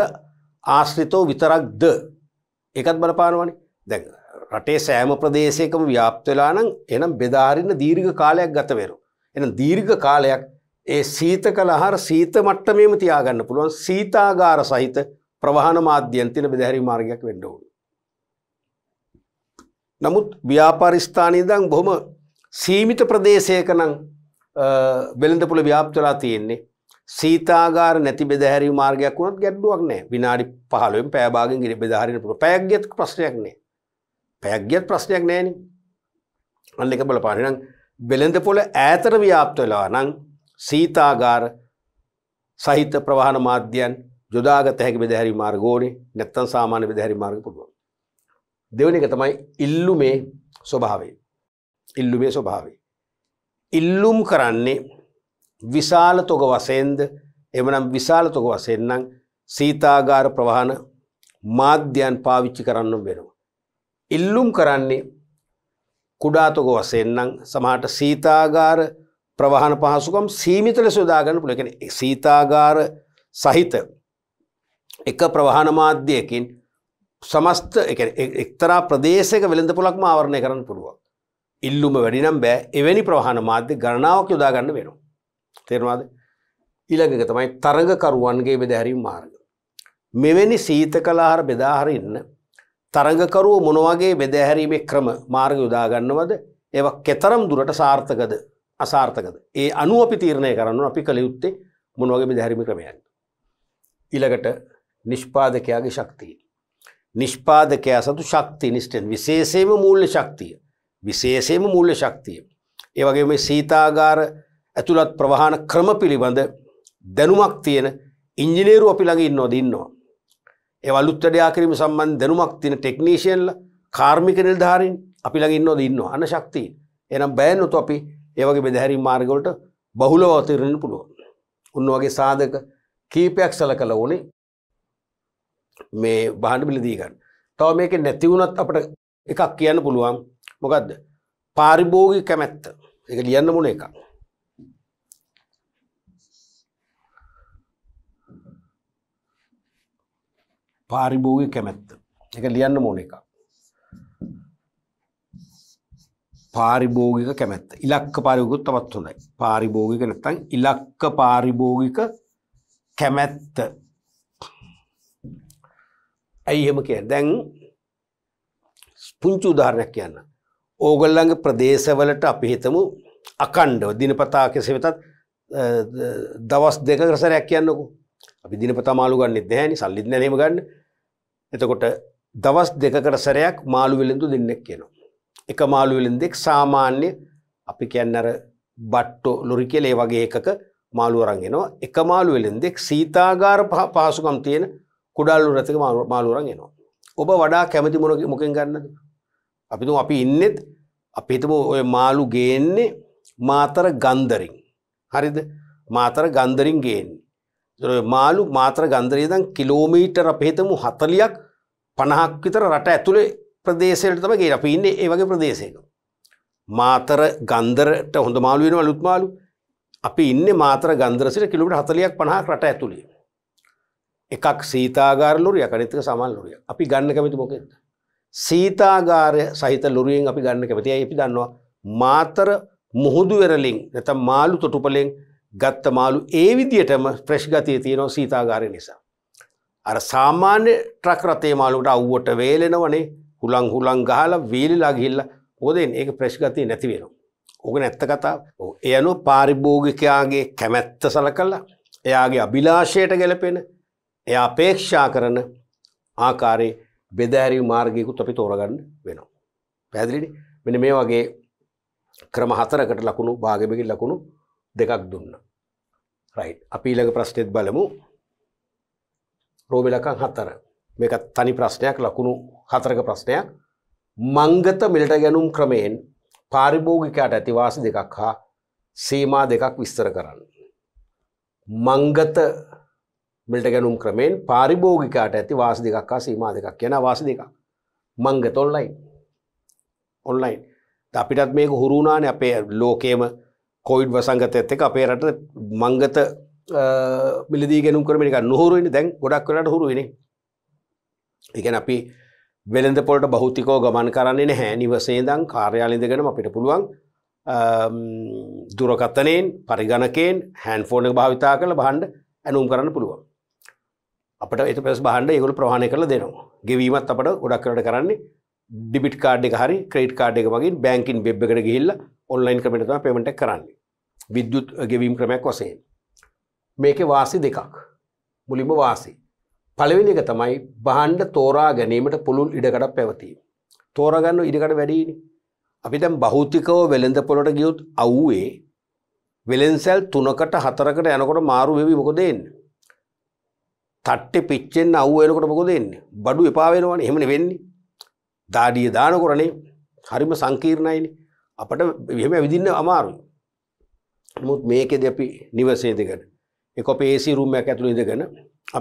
ආශ්‍රිතෝ විතරක් ද එකත් බලපානවනි දැ රටේ සෑම ප්‍රදේශයකම ව්‍යාප්තවෙලා නම් එනම් බෙදාරින්න දීර්ඝ කාලයක් ගතවෙරු. එන දීර්ඝ කාලයක් ඒ සීත කළ හර සීත මට්ටමේම තියාගන්න පුළුවන් සීතාගාර සහිත ප්‍රවාහන මාධ්‍යයන් තියෙන බෙදහැරි මාර්ගයක් වෙන්න ඕන. නමුත් ව්‍යාපාර ස්ථානයේ ඉඳන් බොහොම සීමිත ප්‍රදේශයක නම් බෙලඳපුල ව්‍යාප්ත වෙලා තියෙන්නේ. සීතාගාර නැති බෙදහැරි මාර්ගයක් වුණත් ගැටලුවක් නෑ විනාඩි 15න් පැය භාගෙන් ගිහින් බෙදහරින්න පුළුවන් පැයක් ගියත් ප්‍රශ්නයක් නෑ පැයක් ගියත් ප්‍රශ්නයක් නෑනේ අන්න එක බලපාන නම් වෙළඳ පොළ ඈතට ව්‍යාප්ත වෙලා නම් සීතාගාර සහිත ප්‍රවාහන මාධ්‍යයන් යොදාගත හැකි බෙදහැරි මාර්ග ඕනේ නැත්නම් සාමාන්‍ය බෙදහැරි මාර්ග පුළුවන්. දෙවෙනි එක තමයි ඉල්ලුමේ ස්වභාවය. ඉල්ලුමේ ස්වභාවය. ඉල්ලුම් කරන්නේ විශාල තොග වශයෙන්ද එමනම් විශාල තොග වශයෙන් නම් සීතාගාර ප්‍රවාහන මාධ්‍යයන් පාවිච්චි කරන්න වෙනවා. ඉල්ලුම් කරන්නේ කුඩාතොග වශයෙන් නම් සමහරට සීතාගාර ප්‍රවාහන පහසුකම් සීමිත ලෙස යොදාගන්න පුළුවන්. ඒ කියන්නේ සීතාගාර සහිත එක ප්‍රවාහන මාධ්‍යයකින් සමස්ත ඒ කියන්නේ එක්තරා ප්‍රදේශයක වෙළඳපොළක්ම ආවරණය කරන්න පුළුවන්. ඉල්ලුම වැඩි නම් බෑ. එවැනි ප්‍රවාහන මාධ්‍ය ගණනාවක් යොදා ගන්න වෙනවා. තේරෙනවද? ඊළඟ එක තමයි තරඟකරුවන්ගේ බෙදහැරීම් මාර්ග. මෙවැනි සීතකලාහාර බෙදා හරින්න තරඟකරුවෝ මොන වගේ බෙදහැරීමේ ක්‍රම මාර්ග යොදා ගන්නවද? ඒවා කෙතරම් දුරට සාර්ථකද අසාර්ථකද. ඒ අනුව අපි තීරණය කරන්න අපි කළ යුත්තේ මොන වගේම දැහැරිමි ක්‍රමයන්. ඉළඟට නිෂ්පාදකයාගේ ශක්තිය. නිෂ්පාදකයා සතු ශක්ති නිෂ්ටෙන් විශේෂේම මූල්‍ය ශක්තිය. විශේෂේම මූල්‍ය ශක්තිය. ඒ වගේ මේ සීතාගාර ඇතුළත් ප්‍රවාහන ක්‍රම පිළිබඳ දැනුමක් තියෙන ඉංජිනේරු අපි ළඟ ඉන්නවා දින්නවා. ඒ අලුත්තඩයා කිරීම සම්බන්ධ දැනුමක් තියෙන ටෙක්නීෂියන්ල කාර්මික නිර්ධාරීන් අපි ළඟ ඉන්නවා දින්නවා අන ශක්තිය. එනම් බෑන්නොතු අපි ඒවගේ බෙදහැරි මාර්ගවලට බහුලව අවතීරණය පුළුවන්. උන්න වගේ සාධක කීපයක් සලකලා ඕනේ මේ බහඬ බිල දී ගන්න. තව මේක නැති වුණත් අපිට එකක් කියන්න පුළුවන්. මොකද්ද? පාරිභෝගික කැමැත්ත. ඒක ලියන්න මොන එකක්? පාරිභෝගික කැමැත්ත. ඒක ලියන්න මොන එකක්? පාරිභෝගික කැමැත්ත ඉලක්ක පාරිභෝගික තවත් හොඳයි පාරිභෝගික නැත්නම් ඉලක්ක පාරිභෝගික කැමැත්ත ඇයි එහෙම කියන්නේ දැන් පුංචි උදාහරණයක් කියන්න ඕගොල්ලන්ගේ ප්‍රදේශවලට අපි හිතමු අකණ්ඩව දිනපතා කෙසේ වෙතත් දවස් දෙක සැරයක් කියන්නකු අපි දිනපතා මාළු ගන්නෙත් නැහැනි සල්ලිත් නැහැම ගන්න එතකොට දවස් දෙකකට සැරයක් මාළු වෙළඳු දෙන්නෙක් කියනවා එක මාළුවෙලින් දෙක් සාමාන්‍ය අපි කියන්න අර බට්ටෝ ලොරි කියලා ඒ වගේ එකක මාළු අරන් එනවා. එක මාළුවෙලින් දෙක් සීතාගාර පහසුකම් තියෙන කුඩල් රථක මාළු අරන් එනවා. ඔබ වඩා කැමති මොන මොකෙන් ගන්නද? අපි තුමු අපි ඉන්නෙත් අපි හිතමු ඔය මාළු ගේන්නේ මාතර ගන්දරින්. හරිද? මාතර ගන්දරින් ගේන්නේ. මාළු මාතර ගන්දරේ දන් කිලෝමීටර අපේතමු හතලියක් පණහක් විතර රට ඇතුළේ ප්‍රදේශයට තම ගේ අපි ඉන්නේ ඒ වගේ ප්‍රදේශයක. මාතර ගන්දරට හොඳ මාළු වෙන අලුත් මාළු අපි ඉන්න මාතර ගන්දරසිට කිලුට හතලයක් පණහා රට ඇතුළේ. එකක් සීතාගාර ලොරිය කනිතක සමල් ලොරිය අපි ගන්න කැමති මොකෙද. සීතාගාරය සහිත ලොරියෙන් අපි ගන්න කැමති අපි දන්නවා මාතර මුහුදු වෙරලින් නැත මාළු තොටුපලෙන් ගත්ත මාළු ඒ විදියටම ප්‍රශ් ගතිය තියෙනවා සීතාගාරය නිසා. අර සාමාන්‍ය ට්‍රක් රතේ මාළුට අව්වට වේලෙනවනේ හුලං හුලං ගහලා වීලිලා ගිහිල්ලා මොකද ඒක ප්‍රෙෂ් ගතිය නැති වෙනවා. ඕක නැත්ත කතාව. ඒ අනුව පාරිභෝගිකයාගේ කැමැත්ත සලකලා එයාගේ අභිලාෂයට ගැලපෙන එයා අපේක්ෂා කරන ආකාරයේ බෙදෑරීම් මාර්ගයකුත් අපි තෝරගන්න වෙනවා. පැදිලිනි මෙන මේ වගේ ක්‍රම හතරකට ලකුණු භාගමකින් ලකුණු දෙකක් දුන්න. රයි් අපි ඊළඟ ප්‍රශ්නෙත් බලමු රෝබෙලකං හතර මේක තනි ප්‍රශ්නයක් ලකුණු හතරක ප්‍රශ්නයක් මංගත මිලට ගැනුම් ක්‍රමයෙන් පාරිභෝගිකයට ඇතිවාසි දෙකක් හා සීමා දෙකක් විස්තර කරන්න. මංගත මිලට ගැනුම් ක්‍රමයෙන් පාරිභෝගිකයට ඇති වාසි දෙකක් හා සීමා දෙකක් යන වාසි දෙකක් මංගත ඔන්ලයින් ඔන්ලයින් අපිටත් මේක හුරුුණාන අපේ ලෝකේම කොයිඩ් වසංගතයත් එක අපේ රට මංගත මිලදී ගැනුම් කරමික නොහුරුවනි දැන් ගොඩක් කරට හුරුවනි එකන අපි වෙළඳපොලට බෞතිකෝ ගමන් කරන්නේ නැහැ නිවසේදං කාර්යාලිඳගෙනම අපිට පුළුවන් දුරකත්තනයෙන් පරිගණකෙන් හැන්ෆෝන භාවිතා කළ බහන්ඩ ඇනුම් කරන්න පුළුවන්. අපට එත පෙස් බහන්ඩ ඒගුල ප්‍රහණය කළ දෙනවා. ගෙවීමත් අපට ගොඩක් කරට කරන්නේ ඩිබිට කාඩ් හරි ක්‍රේට් කාඩ් එක මගින් බැංකින් බෙබ් එකට ගහිල්ල ඔන්ලයින් කමටම පෙමට කරන්නේ. විද්‍යුත් ගෙවීම් ක්‍රමයක් වසයෙන්. මේක වාසි දෙකක්. මුලිම වාසි පළවෙනි එක තමයි බහන්්ඩ තෝරා ගැනීමට පුළුල් ඉඩකට පැවතිී. තෝරගන්න ඉඩකට වැඩීනි. අපි දැම් බෞතිකව වෙළඳ පොලට ගියුත් අව්වේ වෙළෙන්සැල් තුනකට හතරකට යනකොට මාරු වෙවි මොක දෙන්න. තට්ටෙ පිච්චෙන් අව්ුවනකොට මොක දෙන්න බඩු එපාවෙනවන එහෙමන වෙන්නේ. දාඩිය දාන කොරනේ හරිම සංකීර්ණයිනි අපට එහෙම විදින්න අමාරුයි. මුත් මේකෙද අපි නිවසේදකට එක පේසි රුම්මයක් ඇතුළ ඉදගෙන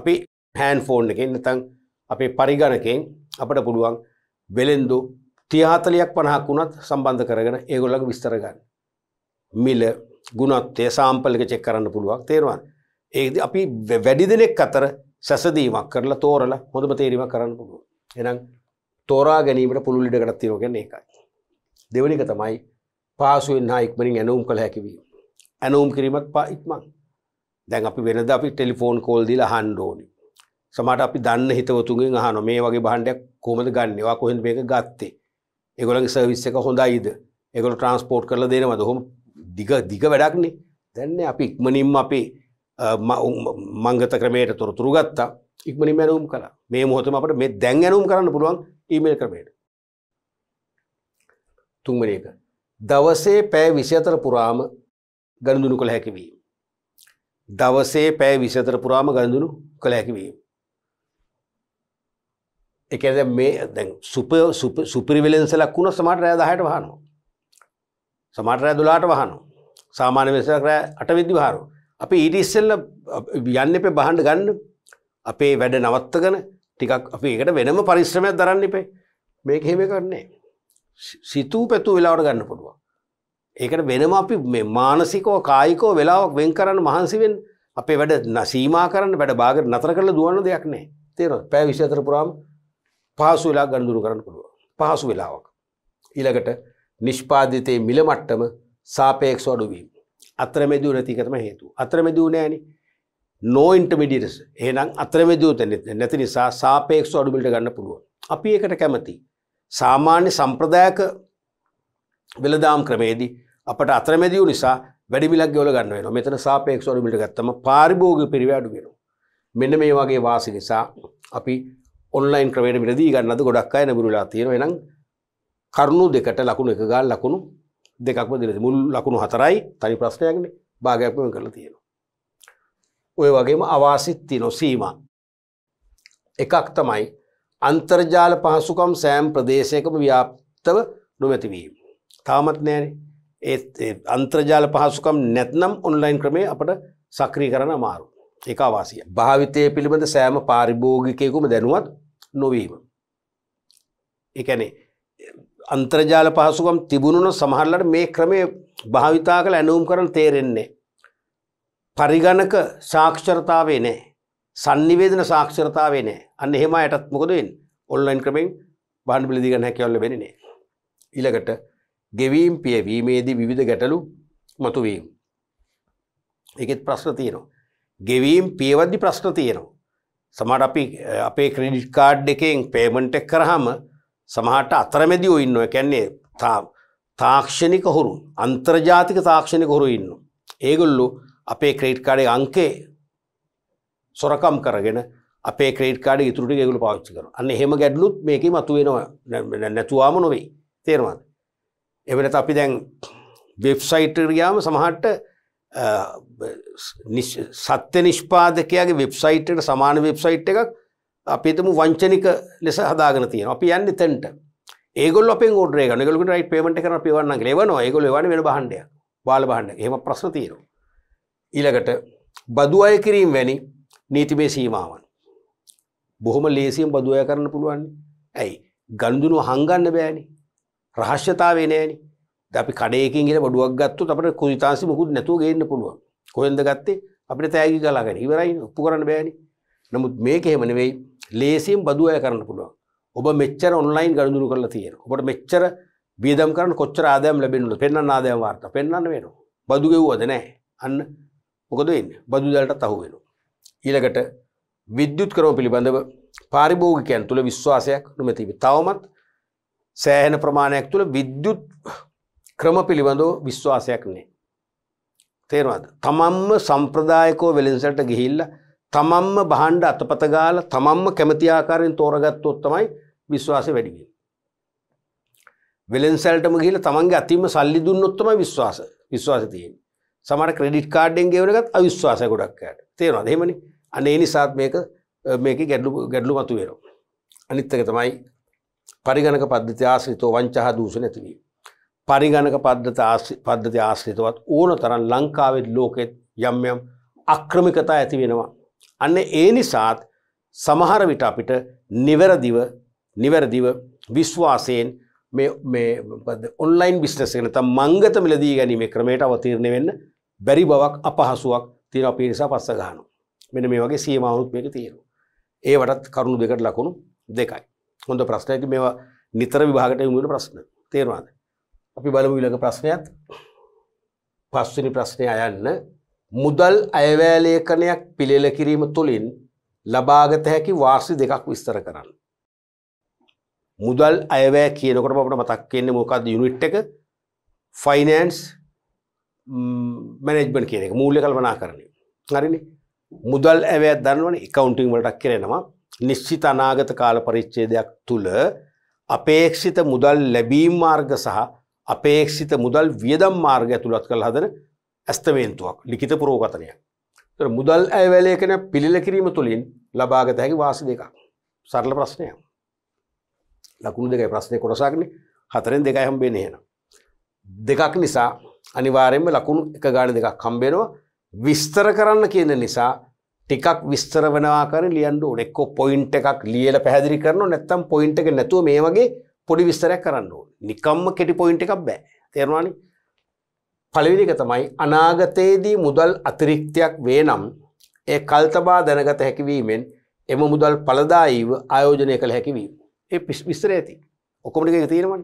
අපි හෑන් ෆෝන් එකෙන් නැතන් අපේ පරිගණකෙන් අපට පුළුවන් වෙළෙන්දු තියාතලයක් පණහක් වුණත් සම්බන්ධ කරගෙන ඒගොල්ලඟ විස්තරගන්න. මිල ගුණත්වය සාම්පලික චෙක් කරන්න පුළුවන් තේරවන්. ඒ අපි වැඩි දෙනෙක් අතර සැසදීමක් කරලා තෝරල හොඳම තේරීමක් කරන්න පුළුව. එනම් තෝරා ගැනීමට පුළුලිඩකටත් තිරෝගෙන ඒකයි. දෙවනික තමයි පාසුවෙන් ඉක්මනින් ඇනුම් කළ හැකිවීම. ඇනුම් කිරීමක් පා ඉක්මන් දැන් අපි වෙනද අපි ටෙලිෆෝන් කෝල්දිල හන්ඩෝනිි සමට අපි දන්න හිතවතුන්ගෙන් අහන මේ වගේ බහන්ඩයක් කොමද ගන්නවා කොහෙද මේක ගත්තේ එගොලගේ සර්විස් එක හොඳයිද එකොල ට්‍රන්ස්පෝර්ට් කරලා දෙනවද හොම දිග දිග වැඩක්නේ දැන්න අපි ඉක්මනින්ම අපේ මංගත ක්‍රමයට තොරතුරු ගත්තා ඉක්මනින් ඇනුම් කලා මේ මොහොතම අපට මේ දැන් ඇනුම් කරන්න පුළුවන් ඊමේල් ක්‍රමයට තුන්වන එක දවසේ පෑ විසිතර පුරාම ගණඳුනු කළ හැකිවීම දවසේ පෑ විසිතර පුරාම ගණඳුනු කළ හැකිවීම එකද මේ දැන් සුප සුපිරිවිලෙන්ස ලක්වුණ සමට රෑ දහයට වහනු. සමට රෑ දුලාට වහනු සාමාන්‍ය වෙසක් රෑ අටවිදි වහරු. අපි ඊට ඉස්සෙල්ල යන්න එපේ බහන්ඩ ගන්න අපේ වැඩ නවත්තගන ටිකක් අපි එකට වෙනම පරිශ්‍රමයක් දරන්න එපේ මේක හෙම කරන්නේ. සිතූ පැතු වෙලාවට ගන්න පුළුව. ඒකට වෙනම අපි මානසිකෝ කායිකෝ වෙලාවක් වෙන් කරන්න මහන්සිවෙන් අපේ වැඩ නසීමා කරන්න වැඩ බාග නතර කරල දුවන්න දෙයක් නෑ තේර පැ විශෂතර පුරාම පහසු වෙලා ගණදුරු කරන්න පුළුව පහසු වෙලාවක්. ඊළඟට නිෂ්පාධිතයේ මිල මට්ටම සාපේක්ෂ අඩුවීම. අත්‍රමැදූ නැතිකතම හේතු. අත්‍රමැදූ නෑන නෝයින්ටමිඩිරස් ඒනම් අත්‍රමැදූ තැනෙත් නැති නිසා සාපේක්ෂ අඩුමිට ගන්න පුළුව. අපි ඒකට කැමති. සාමාන්‍ය සම්ප්‍රදායක වෙලදාම් ක්‍රමේදී අපට අත්‍රමැදිය නිසා වැඩිමිලක් ගවල ගන්නවන මෙතන සාපේක්ෂ අඩුමිට ගත්තම පාරිභෝග පිරිවැඩු වෙන. මෙන්න මේ වගේ වාසි නිසා අපි ඔන්ලයින් ක්‍රමයට මිලදී ගන්නද ගොඩක් අය නැඹුරුලා තියෙනවා එහෙනම් කරුණු දෙකට ලකුණු එක ගාල් ලකුණු දෙකක්ම දෙලා මුල් ලකුණු හතරයි තනි ප්‍රශ්නයක්නේ භාගයක්ම වෙන් කරලා තියෙනවා ඔය වගේම අවාසිත් තියෙනවා සීමා එකක් තමයි අන්තර්ජාල පහසුකම් සෑම් ප්‍රදේශයකම ව්‍යාප්තව නොමැතිවීම. තාමත් නෑන ඒ අන්ත්‍රජාල පහසුකම් නැත්නම් ඔන්ලයින් ක්‍රමේ අපට සක්‍රී කරන අමාරු. එක අවාසිය. භාවිතය පිළිබඳ සෑම පාරිභෝගිකයකුම දැනුවත් නොවීම. එකනේ අන්ත්‍රජාල පහසුකම් තිබුණුන සමහරලට මේ ක්‍රමය භාවිතා කළ ඇනුම් කරන තේරෙන්නේ. පරිගණක සාක්ෂරතාවේ නෑ සන්නිවේදන සාක්ෂරතාවේ නෑ අන්න එහෙම යටත් මොකදෙන් ඔන්ලයින් ක්‍රමෙන් බාණ්ඩ පිළිදිගන්න හැකිවල්ල වෙනනේ. ඊළඟට ගෙවීම් පියවීමේදී විවිධ ගැටලු මතුවීම්. එකෙත් ප්‍රශ්න තියෙනවා. ගෙවීම් පියවද්දි ප්‍රශ්න තියෙනවා. සමට අපි අපේ ක්‍රඩිට් කාඩ් එකෙන් පේමෙන්ට් එක් කරහම සමහට අතරමැදිෝ ඉන්න කැන්නේ තාක්ෂණික හුරු අන්තර්ජාතික තාක්ෂණික හුරු ඉන්න. ඒගොල්ලු අපේ ක්‍රේට් කාඩේ අංකේ සොරකම් කරගෙන අපේ ක්‍රේට් කාඩ ඉතුරට ගෙගුල පාච්චි කර අන්න හෙම ගැඩලුත් මේක මතුවෙනවා නැතුවාම නොවෙයි තේරවාද. එවනට අපි දැන් වෙබ්සයිටරයාම සමහට්ට සත්‍ය නිෂ්පාදකයාගේ වෙබ්සයිට්ට සමාන වෙබ්සයිට් එකක් අපිතම වංචනික ලෙස හදාගෙන තියෙන අපි යන්න තැන්ට ඒගොල් අපේ ගොඩ ගලකට රයි පේමට කර පිවන්න ලෙවන ඒගොල වන වෙන බහන්ඩය බාල බහන්ඩ හෙම ප්‍රශ්න තියෙනවා. ඊළකට බදු අය කිරීම වැනි නීතිබේ සීමාවන්. බොහොම ලේසියෙන් බදුවය කරන්න පුළුවන් ඇයි ගන්දුනුව හංගන්න බෑනි රහශ්‍යතාවේ නෑනි අපි කඩයකින් ගෙන බඩුවක් ගත්තු අපට කුරිතාන්සි මුකුත් නැතුව ගන්න පුළුවන් කොහෙන්ද ගත්තේ අපිට තෑගි කලාගෙන ඉවරයි උපු කරන්න බෑනි නමුත් මේක එහෙම නෙවෙයි ලේසියෙන් බදුව අය කරන්න පුළුවන් ඔබ මෙච්චර ඔන්ලයින් ගඩුදුරු කරලා තියෙන ඔබට මෙච්චර බියදම් කරන කොච්චර ආදයම් ලැබෙනුද පෙන්න්න ආදයම් වාර්තා පෙන්න්න වෙනවා බදු ගෙව්වද නෑ අන්න මොකද වෙන්න බදුදලට තහු වෙන ඊළකට විද්‍යුත් කරම පිළිබඳව පාරිභෝගිකයන් තුළ විශ්වාසයක් නොමැතිව තවමත් සෑහන ප්‍රමාණයක් තුළ විද්‍යුත් ක්‍රම පිළිබඳව විශ්වාසයක් නෑ. තේරවාද. තමම්ම සම්ප්‍රදායකෝ වෙලින්සට ගිහිල්ල තමම්ම බහන්්ඩ අතපතගාල තමම්ම කැමතිආකාරෙන් තෝරගත්තොත් තමයි විශ්වාස වැඩිගෙන්. වෙලෙන්සල්ටම ගිල තමන්ගේ අතිම සල්ලි දුන්නොත්තම විශ්වාස විශ්වාස තියෙන් සමට ක්‍රඩිට් කාඩ්ඩෙන් ගෙවනගත් අවිශ්වාස ගොඩක්කට තේරවා දෙමනි අනේ නිසාත් මේක මේක ගැඩලු ගැඩලු මතු වෙනවා. අනිත්තක තමයි පරිගණක පද්ධති ආශ්‍රිතෝ වංචහ දූෂ නැතිවීම. පරිගණක පද්ධත පද්ධති ආශ්‍රිතවත් ඕන තරන් ලංකාවෙත් ලෝකෙත් යම් යම් අක්‍රමිකතා ඇති වෙනවා. අන්න ඒ නිසාත් සමහර විට අපිට නිවැරදිව නිවැරදිව විශ්වාසයෙන් ඔන්ලයින් බිස්නසගෙන තම් මංගත මිලදී ගැනීම ක්‍රමයට අවතීරණය වෙන්න බැරි බවක් අපහසුවක් තියෙන අපේ නිසා පස්ස ගහනු. මෙන මේ වගේ සියමාවුත් මේක තියෙනු. ඒවටත් කරුණු දෙකට ලකුණු දෙකයි. හොඳ ප්‍රශ්න ඇති මේවා නිතර විභාගට යමුණ ප්‍රශ්න තේරවාද. අපි බලමු ඊළඟ ප්‍රශ්නයත් පස්වෙනි ප්‍රශ්නය අයන්න මුදල් අයවැලේකනයක් පිළිල කිරීම තුළින් ලබාගත හැකි වාර්සි දෙකක් විස්තර කරන්න. මුදල් අයවැෑ කියනකොට අපට මතක් කියන්නේ මොකක්ද යුනිට් එක ෆයිනන්ස් මැනෙජ්බන් කියන එක මූල්‍ය කල්පනා කරන්නේ හරිනි මුදල් ඇවැත් දන්නවන එකකවුන්ටිං වලටක් කරෙනවා නිශ්චිත අනාගත කාල පරිච්චේදයක් තුළ අපේක්ෂිත මුදල් ලැබීම් මාර්ග සහ අපේක්ෂිත මුදල් වියදම් මාර්ග ඇතුළත් කළ හදන ඇස්තවේන්තුවක් ලිකිත පුරෝගතනය. මුදල් ඇවැලේකන පිළිල කිරීම තුළින් ලබාගත හැකි වාසි දෙකක් සරල ප්‍රශ්නය. ලකුණු දෙකයි ප්‍රශ්නය කොටසක්න හතරෙන් දෙක හම්බෙන හෙන. දෙකක් නිසා අනිවාරයෙන්ම ලකුණු එක ගාන දෙකක් කම්බෙනවා විස්තර කරන්න කියන නිසා ටිකක් විස්තර වනවාකර ලියන්ඩ එක්කෝ පොයින්ට එකක් ලියල පැදිරි කරන නැත්තම් පොයින්ට එක නැතුව මේ වගේ පොඩි විස්තරයක් කරන්න ඕන නිකම්ම කෙටි පොයින්ට එකක් බෑ තේරවානි පළවිනික තමයි අනාගතයේදී මුදල් අතිරික්තයක් වේ නම් ඒ කල්තබා දැනගත හැකිවීමෙන් එම මුදල් පලදායිව ආයෝජනය කළ හැකිවීම ඒ විස්තර ඇති ඔකොමටික තීරමණ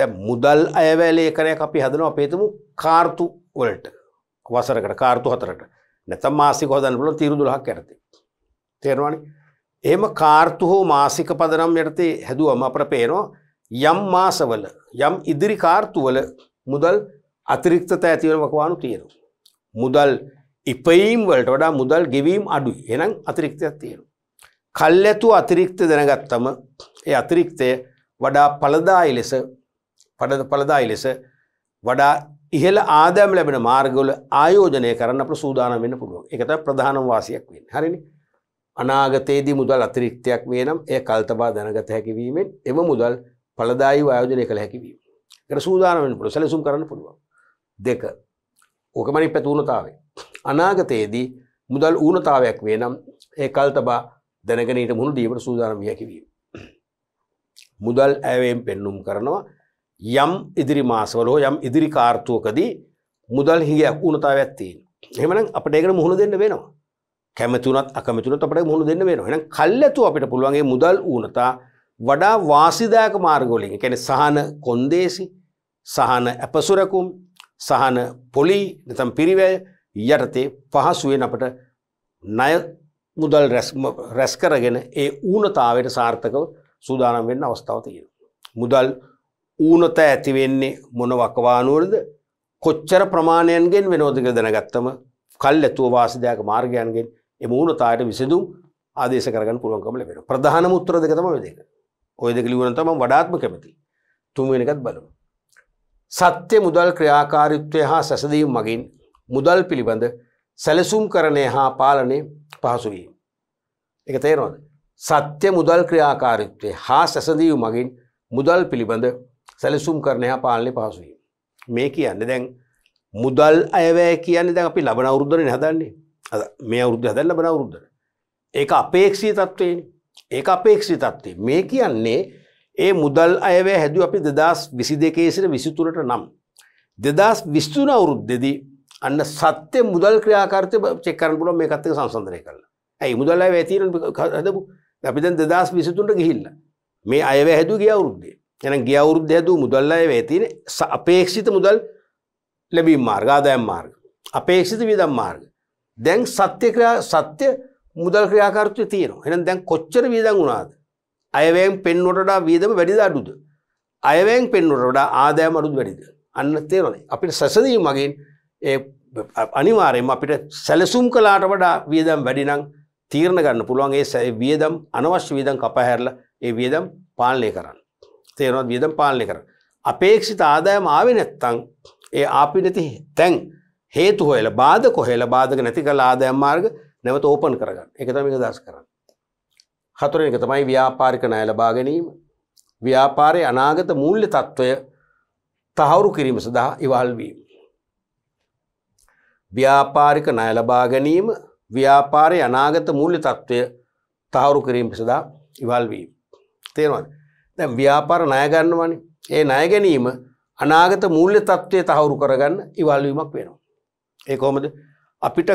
දැ මුදල් අයවැලේ කරයක් අපි හදන අපේතුමු කාර්තු වලට වසරකට කාර්තු හතරට නැතම් මාසික හොදන් පුලන් තිරුදුලහක් ඇරති තේරවානි එහෙම කාර්තු හෝ මාසික පදනම් යටතේ හැදුවම අපට පේනවා යම් මාසවල යම් ඉදිරි කාර්තුවල මුදල් අතිරික්තත ඇතිවනවකවානු තියෙනු. මුදල් ඉපයිම් වලට වඩා මුදල් ගෙවීම් අඩු එනම් අතිරික්තයක් තියෙනු. කල් ඇතු අතිරික්ත දැනගත්තම ඒ අතිරික්තය වඩා පලදායි ලෙස පඩද පලදායි ලෙස වඩා ඉහල ආදෑම ලැබෙන මාර්ගවල ආයෝජනය කරන්න අප සූදානම් වන්න පුළුවන් එකත ප්‍රධානම් වාසියක් වෙන් හරිනි අනාගතයේදී මුදල් අතිරික්තයක් වේ නම් එය කල්තබා දැනගත හැකිවීමෙන් එම මුදල් පලදායිව ආයෝජනය කළ හැකිවීම. එකට සූදානමෙන් පුළුවන් සැලසුම් කරන්න පුළුවන්. දෙක. ඕකමනි පැතුණතාවේ. අනාගතයේදී මුදල් ඌනතාවයක් වේ නම් ඒ කල්තබා දැනගනීට මුහුණ දීමට සූදානම් විය හැකිවීම. මුදල් ඇවයෙන් පෙන්නුම් කරනවා යම් ඉදිරි මාසවල හෝ යම් ඉදිරි කාර්තුවකදී මුදල් හිගයක් ඌනතාවයක් තියෙන. එහෙමනම් අපට ඒකට මුහුණ දෙන්න වෙනවා. කැමතුනත් අකමතුනත් අපට මුහුණ දෙන්න වෙනවා. එහෙනම් කල්ැතු අපිට පුළුවන් මේ මුදල් ඌනතා වඩා වාසිදායක මාර්ගවලින්, ඒ කියන්නේ සහන කොන්දේසි, සහන අපසුරකුම්, සහන පොලි නැත්නම් පිරිවැය යටතේ පහසුවෙන් අපට ණය මුදල් රැස් කරගෙන ඒ ඌනතාවයට සාර්ථකව සූදානම් වෙන්න අවස්ථාව තියෙනවා. මුදල් ඌනත ඇති වෙන්නේ මොන වකවානුවලද? කොච්චර ප්‍රමාණයන්ගෙන් වෙනවද කියලා දැනගත්තම කල් ඇතුව වාසිදායක මාර්ගයන්ගෙන් එම ඌනතායට විසඳුම් ආදේශ කරගන්න පුළුවන්කම ලැබෙනවා. ප්‍රධානම උත්තර දෙක තමයි ඔය දෙක. ඔය දෙක ලියුවනම් තමයි මම වඩාත්ම කැමති. තුන්වෙනි එකත් බලමු. සත්‍ය මුදල් ක්‍රියාකාරීත්වය හා සැසඳීම මගින් මුදල් පිළිබඳ සැලසුම් කරණය හා පාලනය පහසු වීම. ඒක තේරෙනවද? සත්‍ය මුදල් ක්‍රියාකාරීත්වය හා සැසඳීම මගින් මුදල් පිළිබඳ සැලසුම් කරණය හා පාලනය පහසු වීම. මේ කියන්නේ දැන් මුදල් අයවැය කියන්නේ දැන් අපි ලබන අවුරුද්දනේ හදන්නේ. මේ අවුද්ධ හැදැල්ල බන අවුරුද්දර. ඒක අපේක්ෂී තත්ත්වයෙන් ඒ අපේක්ෂී තත්වේ මේ කියන්නේ ඒ මුදල් අයවැ හැදු අපි දෙදස් විසි දෙකේසිට විසිතුරට නම්. දෙදස් විස්තුන අවුරුද්දෙදී අන්න සත්‍යය මුදල් ක්‍රියාකාරතය චෙක්කරන පුල මේ කත්තක සංසන්ධනය කරලා ඇයි මුදල් අය ඇතින හදපු අපිතන් දෙදස් විසිතුන්ට ගිහිල්ල මේ අයව හැදු ගිය අවුරුද්දේ යන ගිය අවුරුද්ධ හැදූ මුදල් අය ඇතින අපේක්ෂිත මුදල් ලැබී මාර්ගාදායම් මාර්ග අපේක්ෂිත විදම් මාර්ග දැන් සත්‍යක්‍රයා සත්‍ය මුදල් ක්‍රියාකාරත්වය තියෙනවා. එහෙනම් දැන් කොච්චර වියදම් වුණාද? අයවැයෙන් පෙන්වන්නට වඩා වියදම වැඩිද අඩුද? අයවැයෙන් පෙන්වන්නට වඩා ආදායම අඩුද වැඩිද? අන්න තේරෙනවා. අපිට සැසඳීම මගින් ඒ අනිවාර්යයෙන්ම අපිට සැලසුම් කළාට වඩා වියදම් වැඩි නම් තීරණ ගන්න පුළුවන් ඒ වියදම් අනවශ්‍ය වියදම් කපා හැරලා ඒ වියදම් පාලනය කරන්න. තේරෙනවද? වියදම් පාලනය කරන්න. අපේක්ෂිත ආදායම ආවේ නැත්නම් ඒ ආපි නැති තැන් හේතු හොයල බාධ කොහෙල බාධක නැති කළ ආදයම් මාර්ග නැවත ඕපන් කරගන්න එකතම එක දස් කරන්න. හතුර එක තමයි ව්‍යාපාරික නය ලබා ගැනීම ව්‍යාපාරය අනාගත මූල්්‍ය තත්ත්වය තහවුරු කිරීම සඳහා ඉවල්වීම. ව්‍යාපාරික නය ලබා ගැනීම ව්‍යාපාරය අනාගත මූල්්‍ය තත්ත්වය තහවුරු කිරීම සදා ඉවල්වීම. තේරවද දැ ව්‍යාපාර නයගන්නවනි ඒ නය ගැනීම අනාගත මූල්්‍ය තත්ත්වය තහවුරු කරගන්න ඉවල්වීමක් වෙනවා. ඒ කොහොමද අපිට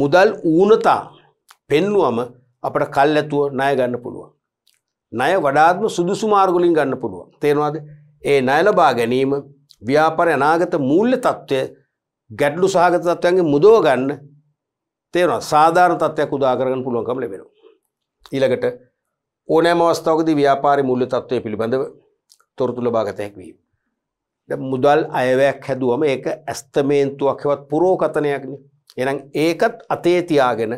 මුදල් ඌනතා පෙන්නුවම අපට කල් ඇතුව ණය ගන්න පුළුවන්. ණය වඩාත්ම සුදුසු මාර්ගවලින් ගන්න පුළුවන්. තේරෙනවද? ඒ ණය ලබා ගැනීම ව්‍යාපාර අනාගත මූල්‍ය తত্ত্বය ගැටලු සහගත තත්ත්වයන්ගේ මුදව ගන්න තේරෙනවා. සාධාරණ තත්ත්වයක් උදා කරගන්න පුළුවන්කම ලැබෙනවා. ඊළඟට ඕනෑම අවස්ථාවකදී ව්‍යාපාරේ මූල්‍ය తত্ত্বය පිළිබඳව තොරතුරු ලබා ගත හැකි වීම. මුදල් අයවැයක් හැදුවම ඒක ඇස්තමේන්තුවක් හෙවත් පුරෝකතනයක්න එනම් ඒකත් අතේතියාගෙන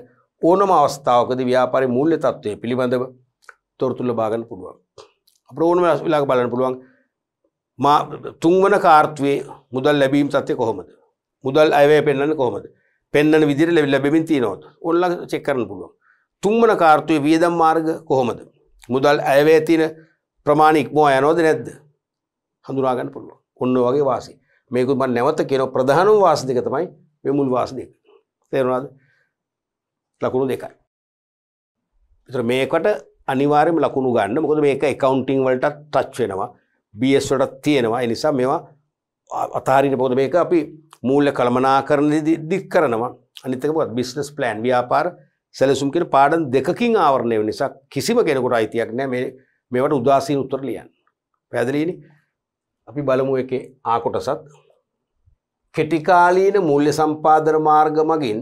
ඕනම අවස්ථාවකද ව්‍යාපාරි මුල්්‍ය තත්ත්වය පිළිබඳව තොරතුල්ල බාගන්න පුළුවන්. අප ඕනම වෙලාග බලන්න පුළුවන් තුන්වන කාර්ත්වේ මුදල් ලැබීම් තත්ය කොහොමද. මුදල් අයවය පෙන්න්න කොහොමද පෙන්න්න විදිර ලැබ ලැබින් තියනොත් ඔල්ල චෙක්කරන පුළුවන්. තුන්වන කාර්තුවේ වියදම් මාර්ග කොහොමද. මුදල් අයවේතින ප්‍රමාණික් මෝ යනෝද නැද්ද හඳුනාගන්න පුළුවන්. ඔන්න වගේ වාසි මේකුත් මන් නැවත කියන ප්‍රධානම වාස දෙක තමයි මේ මුල් වාස දෙක තේරුණාද ලකුණු දෙකයි එතකොට මේකට අනිවාර්යයෙන්ම ලකුණු ගන්න මොකද මේක accounting වලට touch වෙනවා BS වලට තියෙනවා ඒ නිසා මේවා අතාරින්න මොකද මේක අපි මූල්‍ය කළමනාකරණයේදී දික් කරනවා අනිත් එක මොකද business plan ව්‍යාපාර සැලසුම් කියන පාඩම් දෙකකින් ආවරණය වෙන නිසා කිසිම කෙනෙකුට අයිතියක් නැහැ මේ මේවට උදාසීන උත්තර ලියන්න පැහැදිලිනේ අපි බලමු එකේ ආ කොටසත් කෙටිකාලීන මූල්‍ය සම්පාදන මාර්ග මගින්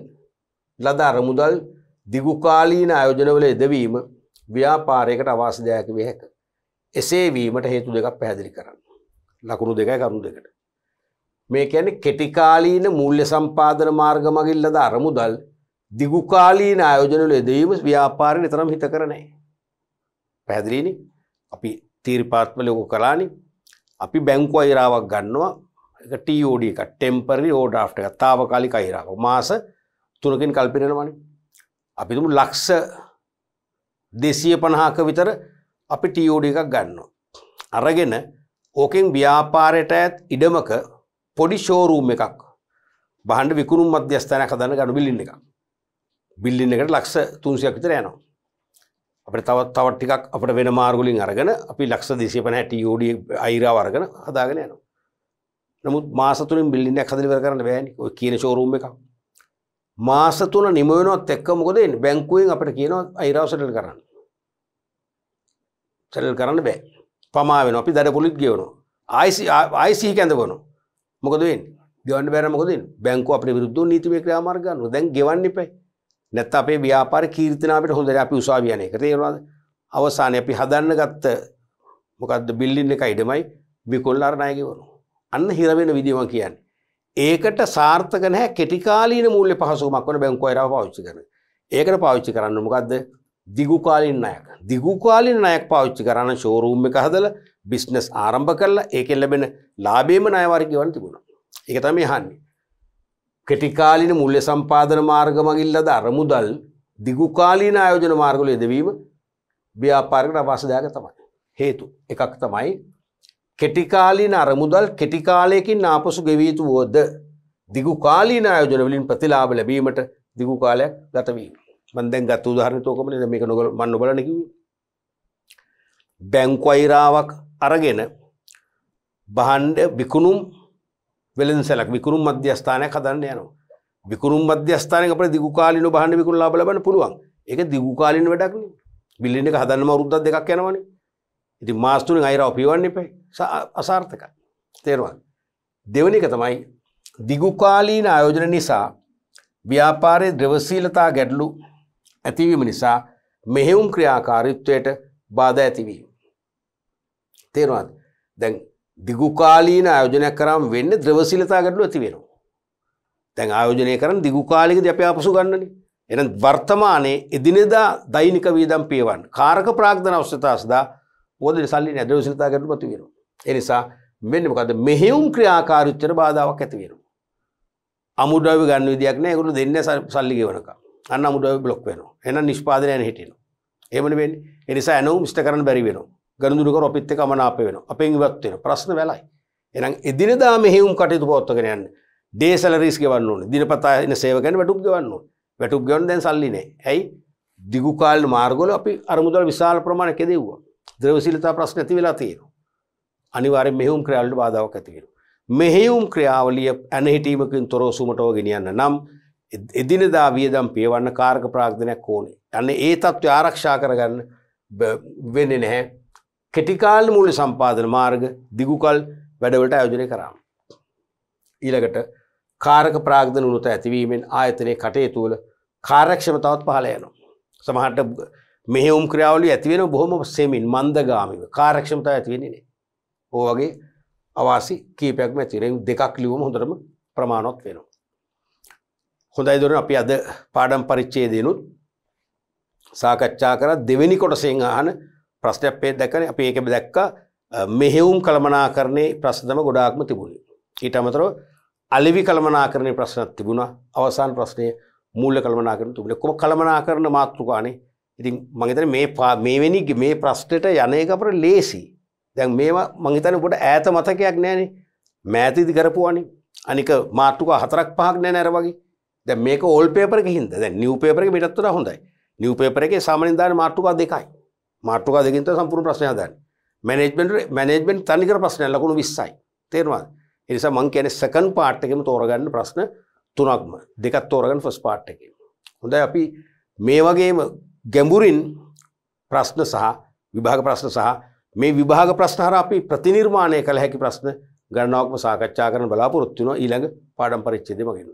ලද අරමුදල් දිගුකාලීන ආයෝජනවල යෙදවීම ව්‍යාපාරයකට අවශ්‍ය දෙයක් වේ හැක. එසේ වීමට හේතු දෙකක් පැහැදිලි කරන්න. ලකුණු දෙකයි කරුණු දෙකට. මේ කියන්නේ කෙටිකාලීන මූල්‍ය සම්පාදන මාර්ග මගින් ලද අරමුදල් දිගුකාලීන ආයෝජනවල යෙදවීම ව්‍යාපාරේ නිතරම හිතකර නැහැ. පැහැදිලිනේ? අපි තීරපාත්ම ලෝක කලානේ අපි බැංකු අයිරාවක් ගන්නවා ටෝඩ එක ටෙම්පරි ෝඩාට් එක තාවකාලික අයිරාව මාස තුනකින් කල්පිරෙනවන අපිතුම ලක්ෂ දෙසිය පණහාක විතර අපි ටෝඩ එකක් ගන්න අරගෙන ඕකෙන් ව්‍යාපාරයට ඇත් ඉඩමක පොඩි ෂෝරූම් එකක් බහන්ඩ විකුණුම් මධ්‍යස්ථානයක් හදන්න ගඩු බිල්ලින්න එක බිල්ලින්න එකට ලක්ෂ තුන්සියක් විතර යනවා අපට තවත් තවත් ටිකක් අපට වෙන මාර්ගුලින් අරගෙන අපි ලක්ෂ දෙසිය පන හැට යෝඩ අයිරා වර්ගෙන හදාගෙන යනවා. නමුත් මාසතුරින් බිල්ලින්න හදලිවර කරන්න බෑනි ඔය කියන ශෝරූම් එකක්. මාසතුන නිමවෙනවත් එක්ක මොකද බැංකුවෙන් අපට කියනවා අයිරාව සටල් කරන්න. සටල් කරන්න බෑ පමාවෙන අපි දඩ පුලිත් ගෙවනවා. ආයිසී කැඳවනවා. මොකද වෙන්නේ? ගෙවන්න බැරම මොකද වෙන්නේ? බැංකුව අපේ විරුද්ධව නීතිමය ක්‍රියාමාර්ග ගන්නවා. දැන් ගෙවන්න එපයි. නැත්ත අපේ ව්‍යාපාර කීර්තනාවට හොඳට අපි උසාවියනය කර තේරවාද අවසානය අපි හදන්න ගත්ත මොකක්ද බිල්ලින්න එක ඉඩමයි බිකොල්ලාරණයගවරු අන්න හිරවෙන විදිවන් කියන්න. ඒකට සාර්ථක නෑ කෙටිකාලීන මුල්ල පහසුමක් වන බැංකෝයරාව පාවිච්චි කරන ඒකට පාවිච්චි කරන්න මොකක්ද දිගුකාලින් අයක් දිගුකාලින් අයක් පාවිච්චි කරන්න ශෝරූම් එක හදල බිස්නස් ආරම්භ කරලා ඒකෙල් ලැබෙන ලාබේම නයවාරගවන්තිබුණ එක තම හන්නේ කෙටිකාලින මුල්්‍ය සම්පාදන මාර්ග මගින් ලද අරමුදල් දිගුකාලීන ආයෝජන මාර්ගල යෙදවීම ව්‍යාපාරිකට අවාසදායක තමයි. හේතු එකක් තමයි කෙටිකාලීන අරමුදල් කෙටිකාලයකින් ආපසු ගෙවීතු වුවද දිගුකාලීන ආයෝජන වලින් ප්‍රතිලාබ ලැබීමට දිගු කාලයක් ගතවීම. මන්දැන් ගත් උදාහරණ තෝකමන මේක නොගල මන්න බලනකිව. බැංකු අයිරාවක් අරගෙන බහන්ඩ විකුණුම් වෙළෙන්සැලක් විකුරුම් මධ්‍යස්ථානයක් හදන්න යනවා. විකුරුම් මධ්‍යස්ථානයක අපිට දිගුකාලීන භාණ්ඩ විකුණු ලාභ ලබන්න පුළුවන්. ඒක දිගුකාලීන වැඩක් නෙවෙයි. බිලියන එක හදන්නම අවුරුද්දක් දෙකක් යනවනේ. ඉතින් මාස තුනෙන් අයිරව පියවන්න එපා. අසාර්ථකයි. තේරුණාද? දෙවෙනි එක තමයි දිගුකාලීන ආයෝජන නිසා ව්‍යාපාරයේ ද්‍රවශීලතා ගැටලු ඇතිවීම නිසා මෙහෙයුම් ක්‍රියාකාරීත්වයට බාධා ඇතිවීම. තේරුණාද? දැන් දිගුකාලීන ආයෝජනයක් කරම් වෙන්න ද්‍රවශීලතා ගැටලු ඇති වෙනවා. දැන් ආයෝජනය කරන්න දිගුකාලිකද අපි ආපසු ගන්නනේ. එහෙනම් වර්තමානයේ එදිනෙදා දෛනික වියදම් පියවන්න. කාරක ප්‍රාග්ධන අවශ්‍යතා සදා ඕදේ සල්ලි නෑ ද්‍රවශීලතා ගැටලු ඇති වෙනවා. ඒ නිසා මෙන්න මොකද මෙහෙයුම් ක්‍රියාකාරීත්වයට බාධාවක් ඇති වෙනවා. අමුද්‍රව්‍ය ගන්න විදියක් නෑ ඒගොල්ලෝ දෙන්නේ සල්ලි ගෙවනකම්. අන්න අමුද්‍රව්‍ය බ්ලොක් වෙනවා. එහෙනම් නිෂ්පාදනය යන හිටිනවා. එහෙමනේ වෙන්නේ. ඒ නිසා ඇනෝ මිස්ටර් කරන්න බැරි වෙනවා. ගනුදුරකර අපිත් එක මනාප වෙන අපෙන් ඉවත් වෙන ප්‍රශ්න වෙලයි එනම් එදිනදා මෙහෙවුම් කටයුතු පවත්වගෙන යන්න ඩේ සැලරිස් ගෙවන්න ඕනේ දිනපතා එන සේවකයන් වැටුප් ගෙවන්න ඕනේ වැටුප් ගෙවන්න දැන් සල්ලි නැහැ ඇයි දිගු කාලන මාර්ගවල අපි අරමුදල් විශාල ප්‍රමාණයක් ගෙදෙව්වා ද්‍රවශීලතා ප්‍රශ්න ඇති වෙලා තියෙනවා අනිවාර්යෙන් මෙහෙවුම් ක්‍රියාවලට බාධාවක් ඇති වෙනවා මෙහෙවුම් ක්‍රියාවලිය ඇනහිටීමකින් තොරව සුමටව ගෙනියන්න නම් එදිනදා වියදම් පියවන්න කාර්ක ප්‍රාග්ධනයක් ඕනේ. අන්න ඒ තත්ත්වය ආරක්ෂා කරගන්න වෙන්නේ නැහැ කෙටිකාල් මූල සම්පාදන මාර්ග දිගුකල් වැඩවලට ආයෝජනය කරාම්. ඊළඟට කාරක ප්‍රාග්ධන උනුත ඇතිවීමෙන් ආයතනය කටයුතු වල කාර්යක්ෂමතාවත් පහළ යනවා. සමහරට මෙහෙවුම් ක්‍රියාවලිය ඇති වෙන බොහොම සෙමින් මන්දගාමීව කාර්යක්ෂමතාව ඇති වෙන්නේ නැහැ. ඕ වගේ අවාසි කීපයක්ම ඇති වෙනවා. දෙකක් ලියුවම හොඳටම ප්‍රමාණවත් වෙනවා. හොඳයි දොරන අපි අද පාඩම් පරිච්ඡේදයනොත් සාකච්ඡා කරා දෙවෙනි කොටසෙන් අහන ප්‍රශ්නයක් පේ දැකන අපි ඒක දැක්ක මෙහෙවුම් කළමනාකරණය ප්‍රශ්නම ගොඩාක්ම තිබුණි. ඊට අමතරව අලිවි කළමනාකරණය ප්‍රශ්නත් තිබුණා අවසාන් ප්‍රශ්නය මුල්ල කළමනාකරන තුබල කොම කළමනාකරන මාතෘකානේ ඉතින් මගේතන මේ පා මේවැනි මේ ප්‍රශ්නයට යනයකපට ලේසි. දැන් මේවා මංහිතන ගොඩ ඈත මතකයක් නෑනේ මෑතිදි කරපුවානේ අනික මාට්ටුකා හතරක් පහක් නෑ නැර වගේ දැ මේක ඕල් පේපර හිද නිවපේපර මිටත්තුර හොඳයි නිවපේපර එක සාමනින්දාන මාට්ටුකා දෙකයි මාට්ටුකා දෙකින්ත සම්පූර්ණ ප්‍රශ්නය හදන්නේ. මැනේජ්මන්ට් මැනේජ්මන්ට් තනිකර ප්‍රශ්නයක් ලකුණු 20යි. තේරුණාද? ඒ නිසා මම කියන්නේ සෙකන්ඩ් පාර්ට් එකෙම තෝරගන්න ප්‍රශ්න තුනක්ම. දෙකක් තෝරගන්න ෆස්ට් පාර්ට් එකේ. හොඳයි අපි මේ වගේම ගැඹුරින් ප්‍රශ්න සහ විභාග ප්‍රශ්න සහ මේ විභාග ප්‍රශ්න හරහා අපි ප්‍රතිනිර්මාණය කළ හැකි ප්‍රශ්න ගණනාවක්ම සාකච්ඡා කරන්න බලාපොරොත්තු වෙනවා ඊළඟ පාඩම් පරිච්ඡේදයේ මගින්.